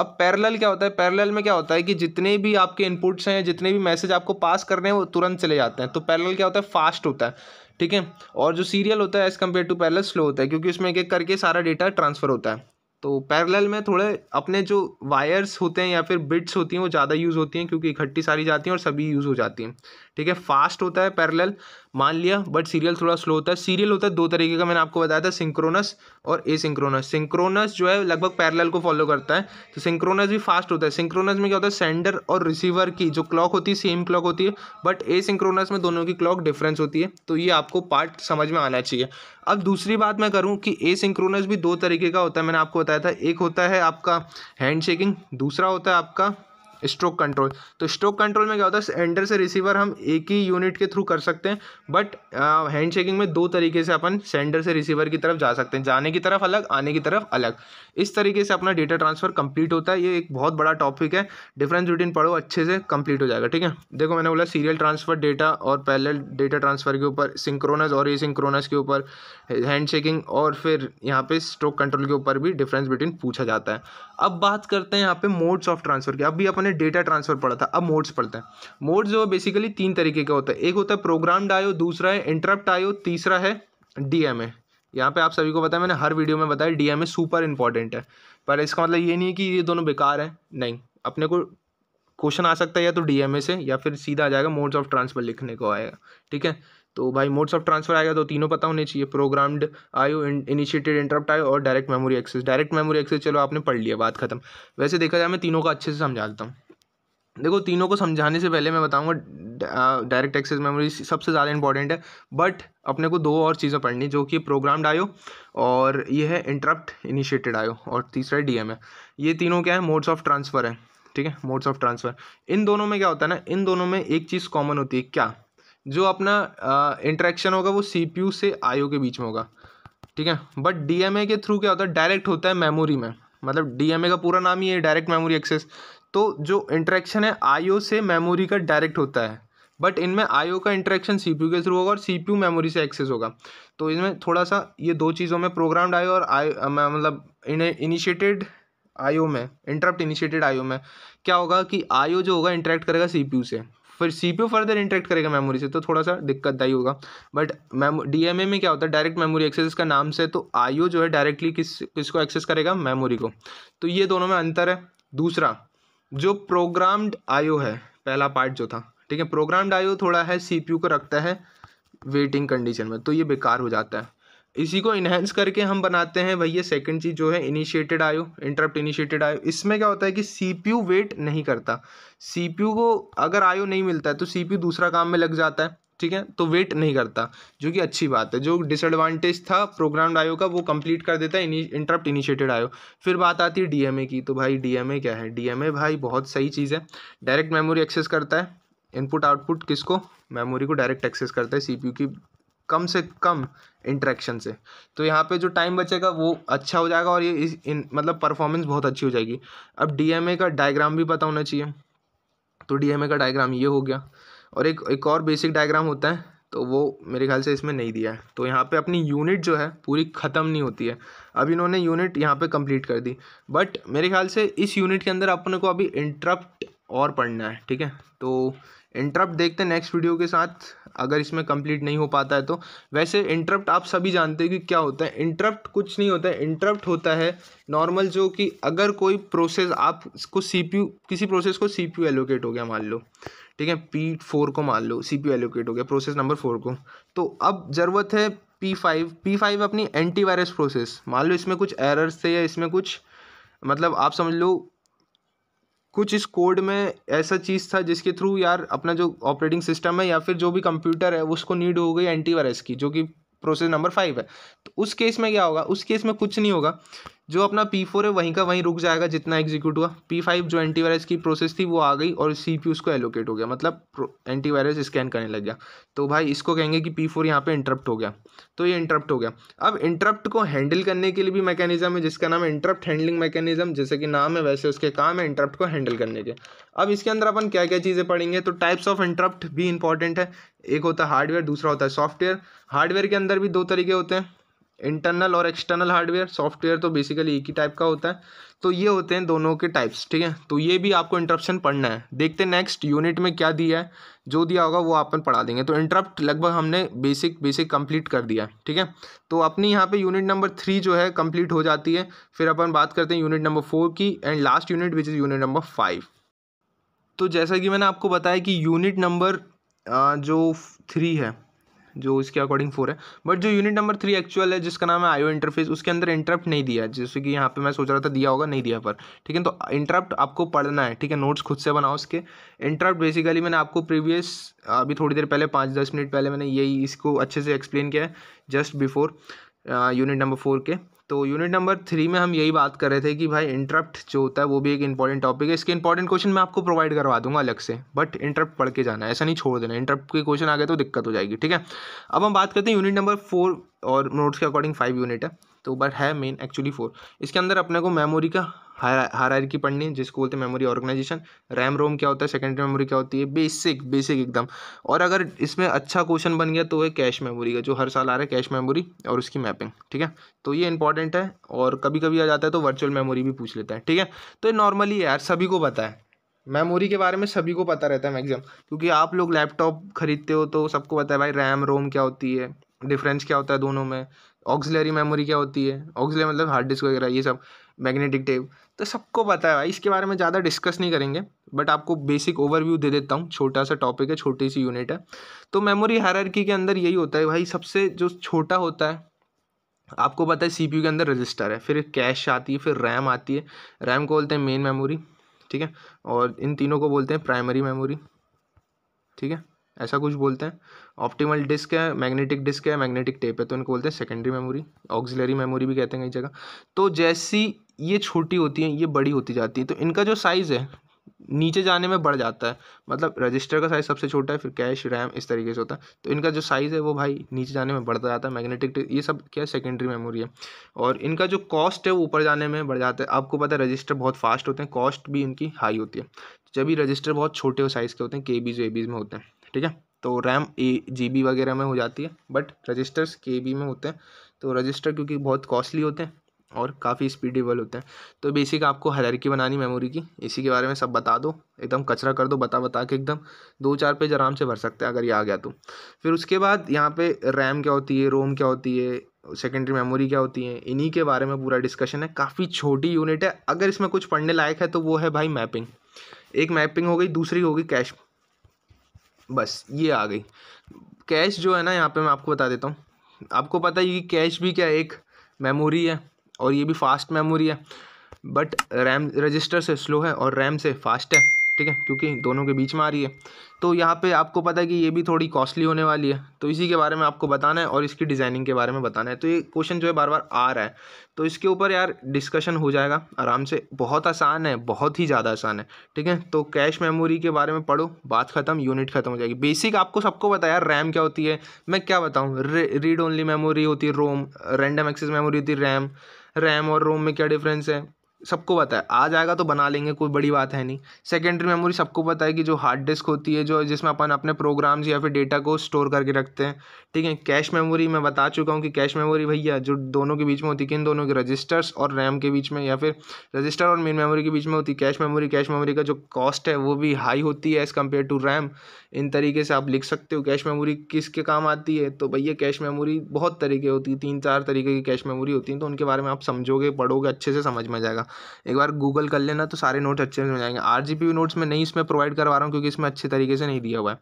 अब पैरेलल क्या होता है पैरेलल में क्या होता है कि जितने भी आपके इनपुट्स हैं जितने भी मैसेज आपको पास कर रहे हैं वो तुरंत चले जाते हैं तो पैरेलल क्या होता है फास्ट होता है ठीक है और जो सीरियल होता है as compare to parallel slow होता है क्योंकि उसमें एक एक करके सारा डेटा ट्रांसफ़र होता है तो पैरेलल में थोड़े अपने जो वायर्स होते हैं या फिर बिट्स होती हैं वो ज़्यादा यूज़ होती हैं क्योंकि इकट्ठी सारी जाती हैं और सभी यूज़ हो जाती हैं ठीक है फास्ट होता है पैरेलल मान लिया बट सीरियल थोड़ा स्लो होता है सीरियल होता है दो तरीके का मैंने आपको बताया था सिंक्रोनस और ए सिंक्रोनस सिंक्रोनस जो है लगभग पैरेलल को फॉलो करता है तो सिंक्रोनस भी फास्ट होता है सिंक्रोनस में क्या होता है सेंडर और रिसीवर की जो क्लॉक होती है सेम क्लॉक होती है बट ए सिंक्रोनस में दोनों की क्लॉक डिफरेंस होती है तो ये आपको पार्ट समझ में आना चाहिए अब दूसरी बात मैं करूँ कि ए सिंक्रोनस भी दो तरीके का होता है मैंने आपको बताया था एक होता है आपका हैंड शेकिंग दूसरा होता है आपका स्ट्रोक कंट्रोल तो स्ट्रोक कंट्रोल में क्या होता है एंडर से रिसीवर हम एक ही यूनिट के थ्रू कर सकते हैं बट हैंड शेकिंग में दो तरीके से अपन सेंडर से रिसीवर की तरफ जा सकते हैं जाने की तरफ अलग आने की तरफ अलग इस तरीके से अपना डेटा ट्रांसफ़र कंप्लीट होता है ये एक बहुत बड़ा टॉपिक है डिफरेंस रूटीन पढ़ो अच्छे से कंप्लीट हो जाएगा ठीक है देखो मैंने बोला सीरियल ट्रांसफ़र डेटा और पहले डेटा ट्रांसफ़र के ऊपर सिंक्रोनस और ई सिंक्रोनस के ऊपर हैंड शेकिंग और फिर यहाँ पे स्ट्रोक कंट्रोल के ऊपर भी डिफरेंस बिटवीन पूछा जाता है अब बात करते हैं यहाँ पे मोड्स ऑफ ट्रांसफ़र की अभी अपने हमने डेटा ट्रांसफ़र पढ़ा था अब मोड्स पढ़ते हैं मोड्स जो बेसिकली तीन तरीके का होता है एक होता है प्रोग्राम्ड आयो दूसरा है इंटरप्ट आयो तीसरा है डीएमए यहाँ पे आप सभी को बताया मैंने हर वीडियो में बताया डीएमए सुपर इंपॉर्टेंट है पर इसका मतलब ये नहीं है कि ये दोनों बेकार हैं नहीं अपने को क्वेश्चन आ सकता है या तो डीएमए से या फिर सीधा आ जाएगा मोड्स ऑफ ट्रांसफ़र लिखने को आएगा ठीक है तो भाई मोड्स ऑफ ट्रांसफर आएगा तो तीनों पता होने चाहिए प्रोग्राम्ड आयो इनिशिएटेड इंटरप्ट आयो और direct memory access direct memory access चलो आपने पढ़ लिया बात खत्म वैसे देखा जाए मैं तीनों को अच्छे से समझा देता हूँ देखो तीनों को समझाने से पहले मैं बताऊंगा डायरेक्ट एक्सेस मेमोरी सबसे ज़्यादा इंपॉर्टेंट है बट अपने को दो और चीज़ें पढ़नी जो कि प्रोग्राम्ड आयो और ये है इंटरप्ट इनिशिएटेड आयो और तीसरा डी एम है ये तीनों क्या है मोड्स ऑफ ट्रांसफ़र है ठीक है मोड्स ऑफ ट्रांसफ़र इन दोनों में क्या होता है ना इन दोनों में एक चीज़ कॉमन होती है क्या जो अपना इंट्रैक्शन होगा वो सी पी यू से आईओ के बीच में होगा ठीक है बट डीएमए के थ्रू क्या होता है डायरेक्ट होता है मेमोरी में मतलब डीएमए का पूरा नाम ही है डायरेक्ट मेमोरी एक्सेस तो जो इंट्रैक्शन है आईओ से मेमोरी का डायरेक्ट होता है बट इनमें आईओ का इंट्रैक्शन सीपीयू के थ्रू होगा और सीपीयू मेमोरी से एक्सेस होगा तो इसमें थोड़ा सा ये दो चीज़ों में प्रोग्राम्ड आयो और आई मतलब इनिशिएटेड आईओ में इंटरप्ट इनिशिएटेड आईओ में क्या होगा कि आईओ जो होगा इंटरेक्ट करेगा सीपीयू से फिर C P U further interact करेगा मेमोरी से तो थोड़ा सा दिक्कतदायी होगा but memo D M A में क्या होता है डायरेक्ट मेमोरी एक्सेस का नाम से तो आई ओ जो है डायरेक्टली किस किसको एक्सेस करेगा मेमोरी को तो ये दोनों में अंतर है दूसरा जो प्रोग्राम्ड आई ओ है पहला पार्ट जो था ठीक है प्रोग्राम्ड आई ओ थोड़ा है सी पी यू को रखता है वेटिंग कंडीशन में तो ये बेकार हो जाता है इसी को इन्हेंस करके हम बनाते हैं भैया सेकंड चीज़ जो है इनिशिएटेड आयो इंटरप्ट इनिशिएटेड आयो इसमें क्या होता है कि सीपीयू वेट नहीं करता सीपीयू को अगर आयो नहीं मिलता है तो सीपीयू दूसरा काम में लग जाता है ठीक है तो वेट नहीं करता जो कि अच्छी बात है जो डिसएडवांटेज था प्रोग्राम आयो का वो कंप्लीट कर देता है इंटरप्ट इनिशिएटेड आयो फिर बात आती है डीएमए की तो भाई डीएमए क्या है डीएमए भाई बहुत सही चीज़ है डायरेक्ट मेमोरी एक्सेस करता है इनपुट आउटपुट किसको मेमोरी को डायरेक्ट एक्सेस करता है सीपीयू की कम से कम इंट्रैक्शन से तो यहाँ पे जो टाइम बचेगा वो अच्छा हो जाएगा और ये इस इन मतलब परफॉर्मेंस बहुत अच्छी हो जाएगी अब डी का डायग्राम भी पता होना चाहिए तो डी का डायग्राम ये हो गया और एक एक और बेसिक डायग्राम होता है तो वो मेरे ख्याल से इसमें नहीं दिया है तो यहाँ पे अपनी यूनिट जो है पूरी ख़त्म नहीं होती है अब इन्होंने यूनिट यहाँ पे कंप्लीट कर दी बट मेरे ख्याल से इस यूनिट के अंदर अपने को अभी इंटरप्ट और पढ़ना है ठीक है तो इंटरप्ट देखते हैं नेक्स्ट वीडियो के साथ अगर इसमें कंप्लीट नहीं हो पाता है तो वैसे इंटरप्ट आप सभी जानते हैं कि क्या होता है इंटरप्ट कुछ नहीं होता है इंटरप्ट होता है नॉर्मल जो कि अगर कोई प्रोसेस आप इसको सी किसी प्रोसेस को सी एलोकेट हो गया मान लो ठीक है पी फोर को मान लो सी एलोकेट हो गया प्रोसेस नंबर फोर को तो अब ज़रूरत है पी फाइव पी फाइव अपनी एंटीवायरस प्रोसेस मान लो इसमें कुछ एरर्स थे या इसमें कुछ मतलब आप समझ लो कुछ इस कोड में ऐसा चीज़ था जिसके थ्रू यार अपना जो ऑपरेटिंग सिस्टम है या फिर जो भी कंप्यूटर है उसको नीड हो गई एंटीवायरस की जो कि प्रोसेस नंबर फाइव है तो उस केस में क्या होगा उस केस में कुछ नहीं होगा जो अपना पी फोर है वहीं का वहीं रुक जाएगा जितना एग्जीक्यूट हुआ पी फाइव जो एंटीवायरस की प्रोसेस थी वो आ गई और सी पी उसको एलोकेट हो गया मतलब एंटीवायरस स्कैन करने लग गया तो भाई इसको कहेंगे कि पी फोर यहाँ पर इंटरप्ट हो गया तो ये इंटरप्ट हो गया अब इंटरप्ट को हैंडल करने के लिए भी मैकेनिज्म है जिसका नाम है इंटरप्ट हैंडलिंग मैकेनिज्म जैसे कि नाम है वैसे उसके काम है इंटरप्ट को हैंडल करने के अब इसके अंदर अपन क्या क्या चीज़ें पढ़ेंगे तो टाइप्स ऑफ इंटरप्ट भी इंपॉर्टेंट है एक होता है हार्डवेयर दूसरा होता है सॉफ्टवेयर हार्डवेयर के अंदर भी दो तरीके होते हैं इंटरनल और एक्सटर्नल हार्डवेयर सॉफ्टवेयर तो बेसिकली एक ही टाइप का होता है तो ये होते हैं दोनों के टाइप्स ठीक है तो ये भी आपको इंटरप्शन पढ़ना है देखते हैं नेक्स्ट यूनिट में क्या दिया है जो दिया होगा वो अपन पढ़ा देंगे तो इंटरप्ट लगभग हमने बेसिक बेसिक कंप्लीट कर दिया ठीक है तो अपनी यहाँ पे यूनिट नंबर थ्री जो है कंप्लीट हो जाती है फिर अपन बात करते हैं यूनिट नंबर फोर की and last unit which is unit number five तो जैसा कि मैंने आपको बताया कि यूनिट नंबर जो थ्री है जो इसके अकॉर्डिंग फोर है बट जो यूनिट नंबर थ्री एक्चुअल है जिसका नाम है आयो इंटरफेस उसके अंदर इंटरप्ट नहीं दिया जैसे कि यहाँ पे मैं सोच रहा था दिया होगा नहीं दिया पर ठीक है तो इंटरप्ट आपको पढ़ना है ठीक है नोट्स खुद से बनाओ उसके इंटरप्ट बेसिकली मैंने आपको प्रीवियस अभी थोड़ी देर पहले पाँच दस मिनट पहले मैंने यही इसको अच्छे से एक्सप्लेन किया है just before unit number four के तो यूनिट नंबर थ्री में हम यही बात कर रहे थे कि भाई इंटरप्ट जो होता है वो भी एक इंपॉर्टेंट टॉपिक है इसके इंपॉर्टेंट क्वेश्चन मैं आपको प्रोवाइड करवा दूंगा अलग से बट इंटरप्ट पढ़ के जाना ऐसा नहीं छोड़ देना इंटरप्ट के क्वेश्चन आ गए तो दिक्कत हो जाएगी ठीक है अब हम बात करते हैं यूनिट नंबर फोर और नोट्स के अकॉर्डिंग फाइव यूनिट है तो बट है मेन एक्चुअली फोर इसके अंदर अपने को मेमोरी का हायर की पढ़नी है जिसको बोलते हैं मेमोरी ऑर्गेनाइजेशन रैम रोम क्या होता है सेकेंडरी मेमोरी क्या होती है बेसिक बेसिक एकदम और अगर इसमें अच्छा क्वेश्चन बन गया तो वह कैश मेमोरी का जो हर साल आ रहा है कैश मेमोरी और उसकी मैपिंग ठीक है तो ये इंपॉर्टेंट है और कभी कभी आ जाता है तो वर्चुअल मेमोरी भी पूछ लेता है ठीक है तो ये नॉर्मली यार सभी को पता है मेमोरी के बारे में सभी को पता रहता है मैक्सिमम क्योंकि आप लोग लैपटॉप खरीदते हो तो सबको पता है भाई रैम रोम क्या होती है डिफरेंस क्या होता है दोनों में ऑक्सिलरी मेमोरी क्या होती है ऑक्सिलरी मतलब हार्ड डिस्क वगैरह ये सब मैग्नेटिक टेप तो सबको पता है भाई इसके बारे में ज़्यादा डिस्कस नहीं करेंगे बट आपको बेसिक ओवरव्यू दे देता हूँ छोटा सा टॉपिक है छोटी सी यूनिट है तो मेमोरी हायरार्की के अंदर यही होता है भाई सबसे जो छोटा होता है आपको पता है सीपीयू के अंदर रजिस्टर है फिर कैश आती है फिर रैम आती है रैम को बोलते हैं मेन मेमोरी ठीक है और इन तीनों को बोलते हैं प्राइमरी मेमोरी ठीक है ऐसा कुछ बोलते हैं ऑप्टिमल डिस्क है मैग्नेटिक डिस्क है मैग्नेटिक टेप है तो इनको बोलते हैं सेकेंडरी मेमोरी ऑक्सिलरी मेमोरी भी कहते हैं कई जगह तो जैसी ये छोटी होती है ये बड़ी होती जाती है तो इनका जो साइज़ है नीचे जाने में बढ़ जाता है मतलब रजिस्टर का साइज़ सबसे छोटा है फिर कैश रैम इस तरीके से होता है तो इनका जो साइज़ है वो भाई नीचे जाने में बढ़ता जाता है मैग्नेटिक ये सब क्या सेकेंडरी मेमोरी है और इनका जो कॉस्ट है वो ऊपर जाने में बढ़ जाता है आपको पता है रजिस्टर बहुत फास्ट होते हैं कॉस्ट भी इनकी हाई होती है जब भी रजिस्टर बहुत छोटे साइज़ के होते हैं के बीज में होते हैं ठीक है तो रैम ए जी वगैरह में हो जाती है बट रजिस्टर्स के में होते हैं तो रजिस्टर क्योंकि बहुत कॉस्टली होते हैं और काफ़ी स्पीडेबल होते हैं तो बेसिक आपको की बनानी मेमोरी की इसी के बारे में सब बता दो एकदम कचरा कर दो बता बता के एकदम दो चार पेज आराम से भर सकते हैं अगर ये आ गया तो फिर उसके बाद यहाँ पे रैम क्या होती है रोम क्या होती है सेकेंडरी मेमोरी क्या होती है इन्हीं के बारे में पूरा डिस्कशन है काफ़ी छोटी यूनिट है अगर इसमें कुछ पढ़ने लायक है तो वो है भाई मैपिंग एक मैपिंग हो गई दूसरी होगी कैश बस ये आ गई कैश जो है ना यहाँ पे मैं आपको बता देता हूँ आपको पता है कि कैश भी क्या एक मेमोरी है और ये भी फास्ट मेमोरी है बट रैम रजिस्टर से स्लो है और रैम से फास्ट है ठीक है क्योंकि दोनों के बीच में आ रही है तो यहाँ पे आपको पता है कि ये भी थोड़ी कॉस्टली होने वाली है तो इसी के बारे में आपको बताना है और इसकी डिज़ाइनिंग के बारे में बताना है तो ये क्वेश्चन जो है बार बार आ रहा है तो इसके ऊपर यार डिस्कशन हो जाएगा आराम से बहुत आसान है बहुत ही ज़्यादा आसान है ठीक है तो कैश मेमोरी के बारे में पढ़ो बात खत्म यूनिट खत्म हो जाएगी बेसिक आपको सबको बताया यार रैम क्या होती है मैं क्या बताऊँ रीड ओनली मेमोरी होती है रोम रैंडम एक्सेस मेमोरी होती है रैम रैम और रोम में क्या डिफरेंस है सबको पता है आ जाएगा तो बना लेंगे कोई बड़ी बात है नहीं सेकेंडरी मेमोरी सबको पता है कि जो हार्ड डिस्क होती है जो जिसमें अपन अपने प्रोग्राम्स या फिर डेटा को स्टोर करके रखते हैं ठीक है कैश मेमोरी मैं बता चुका हूँ कि कैश मेमोरी भैया जो दोनों के बीच में होती है किन दोनों के रजिस्टर्स और रैम के बीच में या फिर रजिस्टर और मेन मेमोरी के बीच में होती है कैश मेमोरी कैश मेमोरी का जो कॉस्ट है वो भी हाई होती है एज़ कम्पेयर टू रैम इन तरीके से आप लिख सकते हो कैश मेमोरी किसके काम आती है तो भैया कैश मेमोरी बहुत तरीके होती है तीन चार तरीके की कैश मेमोरी होती है तो उनके बारे में आप समझोगे पढ़ोगे अच्छे से समझ में जाएगा एक बार गूगल कर लेना तो सारे नोट्स अच्छे से मिल जाएंगे आर जी पी नोट्स में नहीं इसमें प्रोवाइड करवा रहा हूँ क्योंकि इसमें अच्छे तरीके से नहीं दिया हुआ है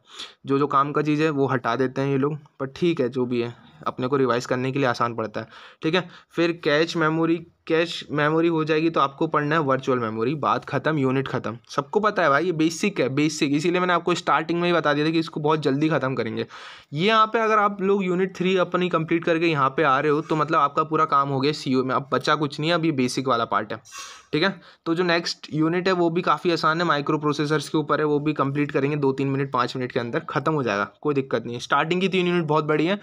जो जो काम का चीज़ है वो हटा देते हैं ये लोग पर ठीक है जो भी है अपने को रिवाइज़ करने के लिए आसान पड़ता है ठीक है फिर कैच मेमोरी कैच मेमोरी हो जाएगी तो आपको पढ़ना है वर्चुअल मेमोरी बात खत्म यूनिट खत्म सबको पता है भाई ये बेसिक है बेसिक इसीलिए मैंने आपको स्टार्टिंग में ही बता दिया था कि इसको बहुत जल्दी खत्म करेंगे ये यहाँ पे अगर आप लोग यूनिट थ्री अपनी कंप्लीट करके यहाँ पे आ रहे हो तो मतलब आपका पूरा काम हो गया सी में अब बचा कुछ नहीं है अब ये बेसिक वाला पार्ट है ठीक है तो जो नेक्स्ट यूनिट है वो भी काफ़ी आसान है माइक्रो प्रोसेसर्स के ऊपर है वो भी कंप्लीट करेंगे दो तीन मिनट पाँच मिनट के अंदर खत्म हो जाएगा कोई दिक्कत नहीं स्टार्टिंग की तीन यूनिट बहुत बड़ी है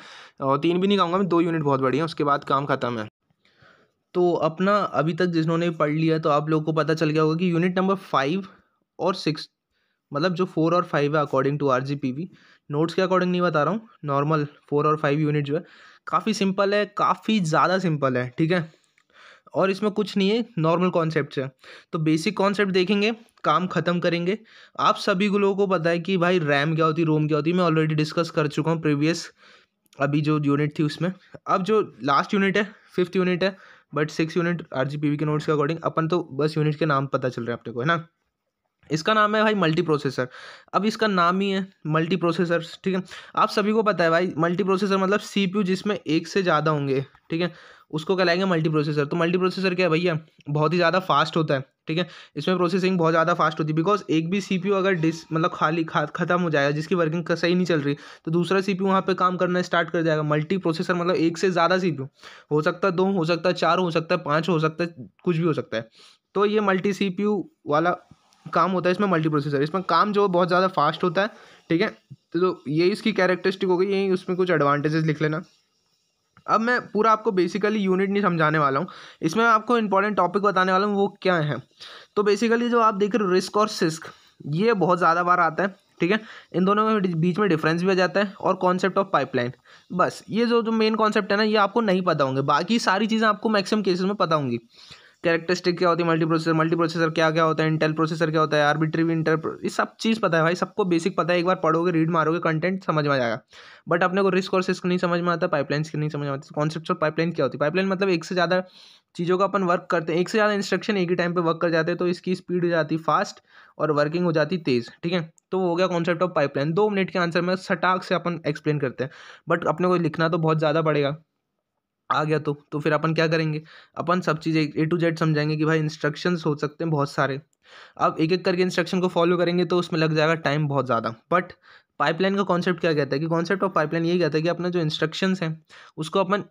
और तीन भी नहीं कहूँगा मैं दो यूनिट बहुत बड़ी है उसके बाद काम खत्म है तो अपना अभी तक जिन्होंने पढ़ लिया तो आप लोगों को पता चल गया होगा कि यूनिट नंबर फाइव और सिक्स मतलब जो फोर और फाइव है according to R G P V notes के अकॉर्डिंग नहीं बता रहा हूँ नॉर्मल फोर और फाइव यूनिट जो है काफ़ी सिंपल है काफ़ी ज़्यादा सिंपल है ठीक है और इसमें कुछ नहीं है नॉर्मल कॉन्सेप्ट है तो बेसिक कॉन्सेप्ट देखेंगे काम ख़त्म करेंगे आप सभी लोगों को पता है कि भाई रैम क्या होती रोम क्या होती मैं ऑलरेडी डिस्कस कर चुका हूँ प्रीवियस अभी जो यूनिट थी उसमें अब जो लास्ट यूनिट है फिफ्थ यूनिट है but six unit R G P V के नोट्स के अकॉर्डिंग अपन तो बस यूनिट के नाम पता चल रहा है अपने को है ना इसका नाम है भाई मल्टी प्रोसेसर अब इसका नाम ही है मल्टी प्रोसेसर ठीक है आप सभी को पता है भाई मल्टी प्रोसेसर मतलब सी पी यू जिसमें एक से ज़्यादा होंगे ठीक है उसको कहलाएंगे मल्टी प्रोसेसर तो मल्टी प्रोसेसर क्या है भैया बहुत ही ज़्यादा फास्ट होता है ठीक है इसमें प्रोसेसिंग बहुत ज़्यादा फास्ट होती है बिकॉज एक भी सी पी यू अगर डिस मतलब खाली खा खत्म हो जाएगा जिसकी वर्किंग का सही नहीं चल रही तो दूसरा सी पी यू वहाँ पर काम करना स्टार्ट कर जाएगा मल्टी प्रोसेसर मतलब एक से ज़्यादा सी पी यू हो सकता है दो हो सकता है चार हो सकता है पाँच हो सकता है कुछ भी हो सकता है तो ये मल्टी सी पी यू वाला काम होता है इसमें मल्टी प्रोसेसर इसमें काम जो बहुत ज़्यादा फास्ट होता है ठीक है तो ये इसकी कैरेक्टरिस्टिक हो गई यही उसमें कुछ एडवांटेजेस लिख लेना अब मैं पूरा आपको बेसिकली यूनिट नहीं समझाने वाला हूँ इसमें मैं आपको इंपॉर्टेंट टॉपिक बताने वाला हूँ वो क्या है तो बेसिकली जो आप देख रहे हो रिस्क और सिस्क ये बहुत ज़्यादा बार आता है ठीक है इन दोनों में बीच में डिफरेंस भी आ जाता है और कॉन्सेप्ट ऑफ पाइपलाइन बस ये जो जो मेन कॉन्सेप्ट है ना ये आपको नहीं पता होंगे बाकी सारी चीज़ें आपको मैक्सिमम केसेस में पता होंगी कैरेक्टरिस्टिक क्या होती है मल्टी प्रोसेसर मल्टी प्रोसेसर क्या क्या होता है इंटेल प्रोसेसर क्या होता है आर्बिट्री इंटर ये सब चीज़ पता है भाई सबको बेसिक पता है एक बार पढ़ोगे रीड मारोगे कंटेंट समझ में आएगा बट अपने को रिस्क और रिस्क नहीं समझ में आता पाइपलाइंस की नहीं समझ में आती कॉन्सेप्ट ऑफ पाइपलाइन क्या होती है पाइपलाइन मतलब एक से ज़्यादा चीज़ों का अपन वर्क करते हैं एक से ज़्यादा इंस्ट्रक्शन एक ही टाइम पर वर्क कर जाते हैं तो इसकी स्पीड हो जाती फास्ट और वर्किंग हो जाती तेज़ ठीक है तो हो गया कॉन्सेप्ट ऑफ पाइपलाइन दो मिनट के आंसर में सटाक से अपन एक्सप्लेन करते हैं बट अपने को लिखना तो बहुत ज़्यादा पड़ेगा आ गया तो तो फिर अपन क्या करेंगे अपन सब चीज़ें ए टू जेड समझाएंगे कि भाई इंस्ट्रक्शंस हो सकते हैं बहुत सारे अब एक एक करके इंस्ट्रक्शन को फॉलो करेंगे तो उसमें लग जाएगा टाइम बहुत ज़्यादा बट पाइपलाइन का कॉन्सेप्ट क्या कहता है कि कॉन्सेप्ट ऑफ पाइपलाइन ये कहता है कि अपना जो इंस्ट्रक्शंस हैं उसको अपन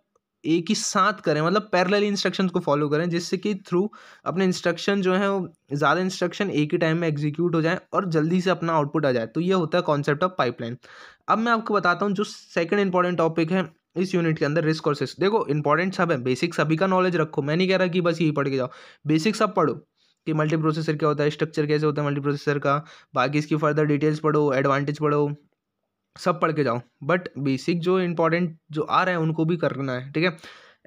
एक ही साथ करें मतलब पैरेलल इंस्ट्रक्शन को फॉलो करें जिससे कि थ्रू अपने इंस्ट्रक्शन जो है वो ज़्यादा इंस्ट्रक्शन एक ही टाइम में एग्जीक्यूट हो जाए और जल्दी से अपना आउटपुट आ जाए तो ये होता है कॉन्सेप्ट ऑफ पाइपलाइन अब मैं आपको बताता हूँ जो सेकंड इंपॉर्टेंट टॉपिक है इस यूनिट के अंदर रिस्क और सिस्क देखो इंपॉर्टेंट सब है बेसिक सभी का नॉलेज रखो मैं नहीं कह रहा कि बस यही पढ़ के जाओ बेसिक सब पढ़ो कि मल्टी प्रोसेसर क्या होता है स्ट्रक्चर कैसे होता है मल्टी प्रोसेसर का बाकी इसकी फर्दर डिटेल्स पढ़ो एडवांटेज पढ़ो सब पढ़ के जाओ बट बेसिक जो इंपॉर्टेंट जो आ रहे हैं उनको भी करना है ठीक है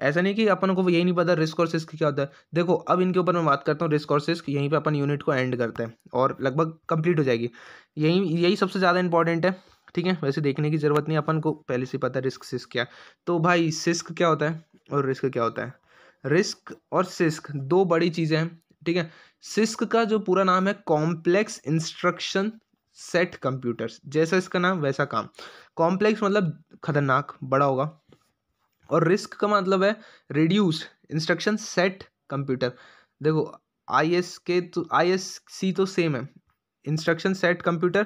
ऐसा नहीं कि अपन को यही नहीं पता रिस्क और सिस्क क्या होता है देखो अब इनके ऊपर मैं बात करता हूँ रिस्क और सिस्क यहीं पे अपन यूनिट को एंड करते हैं और लगभग कंप्लीट हो जाएगी यही यही सबसे ज़्यादा इंपॉर्टेंट है ठीक है वैसे देखने की ज़रूरत नहीं अपन को पहले से पता है रिस्क सिस्क क्या तो भाई सिस्क क्या होता है और रिस्क क्या होता है रिस्क और सिस्क दो बड़ी चीज़ें हैं ठीक है सिस्क का जो पूरा नाम है कॉम्प्लेक्स इंस्ट्रक्शन सेट कंप्यूटर्स जैसा इसका नाम वैसा काम कॉम्प्लेक्स मतलब खतरनाक बड़ा होगा और रिस्क का मतलब है रिड्यूस इंस्ट्रक्शन सेट कंप्यूटर देखो आई एस के तो आई एस सी तो सेम है इंस्ट्रक्शन सेट कंप्यूटर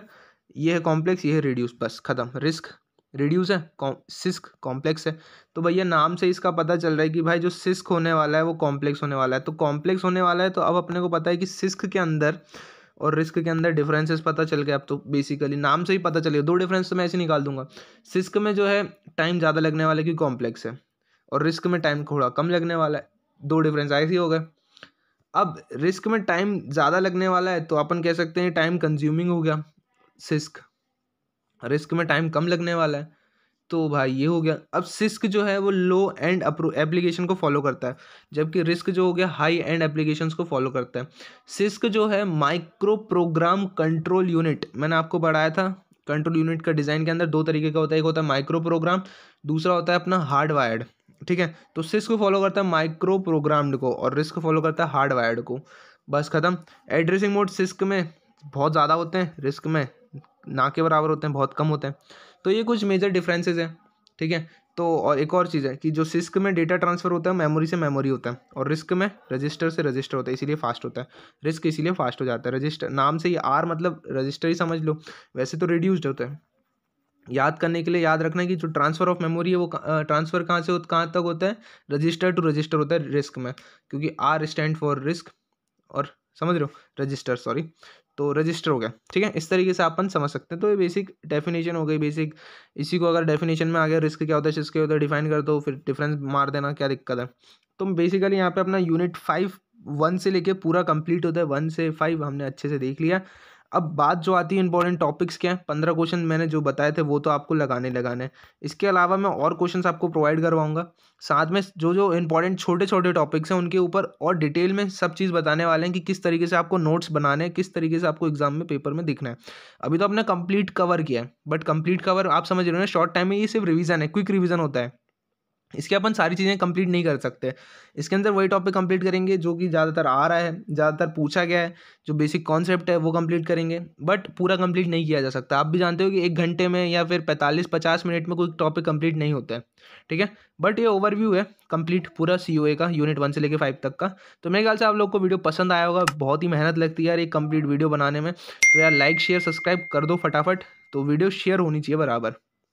ये है कॉम्प्लेक्स ये है रिड्यूस बस खत्म रिस्क रिड्यूस है कॉम सिस्क कॉम्प्लेक्स है तो भैया नाम से इसका पता चल रहा है कि भाई जो सिस्क होने वाला है वो कॉम्प्लेक्स होने वाला है तो कॉम्प्लेक्स होने वाला है तो अब अपने को पता है कि सिस्क के अंदर और रिस्क के अंदर डिफरेंसेस पता चल गया अब तो बेसिकली नाम से ही पता चलेगा दो डिफरेंस तो मैं ऐसे निकाल दूंगा सिस्क में जो है टाइम ज़्यादा लगने वाला है कि कॉम्प्लेक्स है और रिस्क में टाइम थोड़ा कम लगने वाला है दो डिफरेंस ऐसे ही हो गए अब रिस्क में टाइम ज़्यादा लगने वाला है तो अपन कह सकते हैं टाइम कंज्यूमिंग हो गया सिस्क रिस्क में टाइम कम लगने वाला है तो भाई ये हो गया अब सिस्क जो है वो लो एंड एप्लीकेशन को फॉलो करता है जबकि रिस्क जो हो गया हाई एंड एप्लीकेशन को फॉलो करता है सिस्क जो है माइक्रो प्रोग्राम कंट्रोल यूनिट मैंने आपको बढ़ाया था कंट्रोल यूनिट का डिज़ाइन के अंदर दो तरीके का होता है एक होता है माइक्रो प्रोग्राम दूसरा होता है अपना हार्ड वायर्ड ठीक है तो सिस्क फॉलो करता है माइक्रो प्रोग्राम्ड को और रिस्क फॉलो करता है हार्ड वायर्ड को बस ख़त्म एड्रेसिंग मोड सिस्क में बहुत ज़्यादा होते हैं रिस्क में ना के बराबर होते हैं बहुत कम होते हैं तो ये कुछ मेजर डिफ्रेंसेज हैं ठीक है तो और एक और चीज़ है कि जो सिस्क में डेटा ट्रांसफर होता है मेमोरी से मेमोरी होता है और रिस्क में रजिस्टर से रजिस्टर होता है इसीलिए फास्ट होता है रिस्क इसीलिए फास्ट हो जाता है रजिस्टर नाम से ये आर मतलब रजिस्टर ही समझ लो वैसे तो रिड्यूस्ड होता है याद करने के लिए याद रखना कि जो ट्रांसफ़र ऑफ मेमोरी है वो ट्रांसफ़र कहाँ से कहाँ तक होता है रजिस्टर टू रजिस्टर होता है रिस्क में क्योंकि आर स्टैंड फॉर रिस्क और समझ रहे हो रजिस्टर सॉरी तो रजिस्टर हो गया ठीक है इस तरीके से अपन समझ सकते हैं तो ये बेसिक डेफिनेशन हो गई बेसिक इसी को अगर डेफिनेशन में आ गया रिस्क क्या होता है इसके है डिफाइन कर दो फिर डिफरेंस मार देना क्या दिक्कत है तो बेसिकली यहाँ पे अपना यूनिट फाइव वन से लेके पूरा कंप्लीट होता है वन से फाइव हमने अच्छे से देख लिया अब बात जो आती है इंपॉर्टेंट टॉपिक्स के हैं पंद्रह क्वेश्चन मैंने जो बताए थे वो तो आपको लगाने लगाने हैं इसके अलावा मैं और क्वेश्चंस आपको प्रोवाइड करवाऊंगा साथ में जो जो इंपॉर्टेंट छोटे छोटे टॉपिक्स हैं उनके ऊपर और डिटेल में सब चीज़ बताने वाले हैं कि किस तरीके से आपको नोट्स बनाने हैं किस तरीके से आपको एग्जाम में पेपर में दिखना है अभी तो आपने कंप्लीट कवर किया है बट कंप्लीट कवर आप समझ रहे हो ना शॉर्ट टाइम में ये सिर्फ रिविज़न है क्विक रिविज़न होता है इसके अपन सारी चीज़ें कंप्लीट नहीं कर सकते इसके अंदर वही टॉपिक कंप्लीट करेंगे जो कि ज़्यादातर आ रहा है ज़्यादातर पूछा गया है जो बेसिक कॉन्सेप्ट है वो कंप्लीट करेंगे बट पूरा कंप्लीट नहीं किया जा सकता आप भी जानते हो कि एक घंटे में या फिर पैंतालीस पचास मिनट में कोई टॉपिक कंप्लीट नहीं होता है ठीक है बट ये ओवरव्यू है कंप्लीट पूरा सी का यूनिट वन से लेकर फाइव तक का तो मेरे ख्याल से आप लोग को वीडियो पसंद आया होगा बहुत ही मेहनत लगती है यार एक कंप्लीट वीडियो बनाने में तो यार लाइक शेयर सब्सक्राइब कर दो फटाफट तो वीडियो शेयर होनी चाहिए बराबर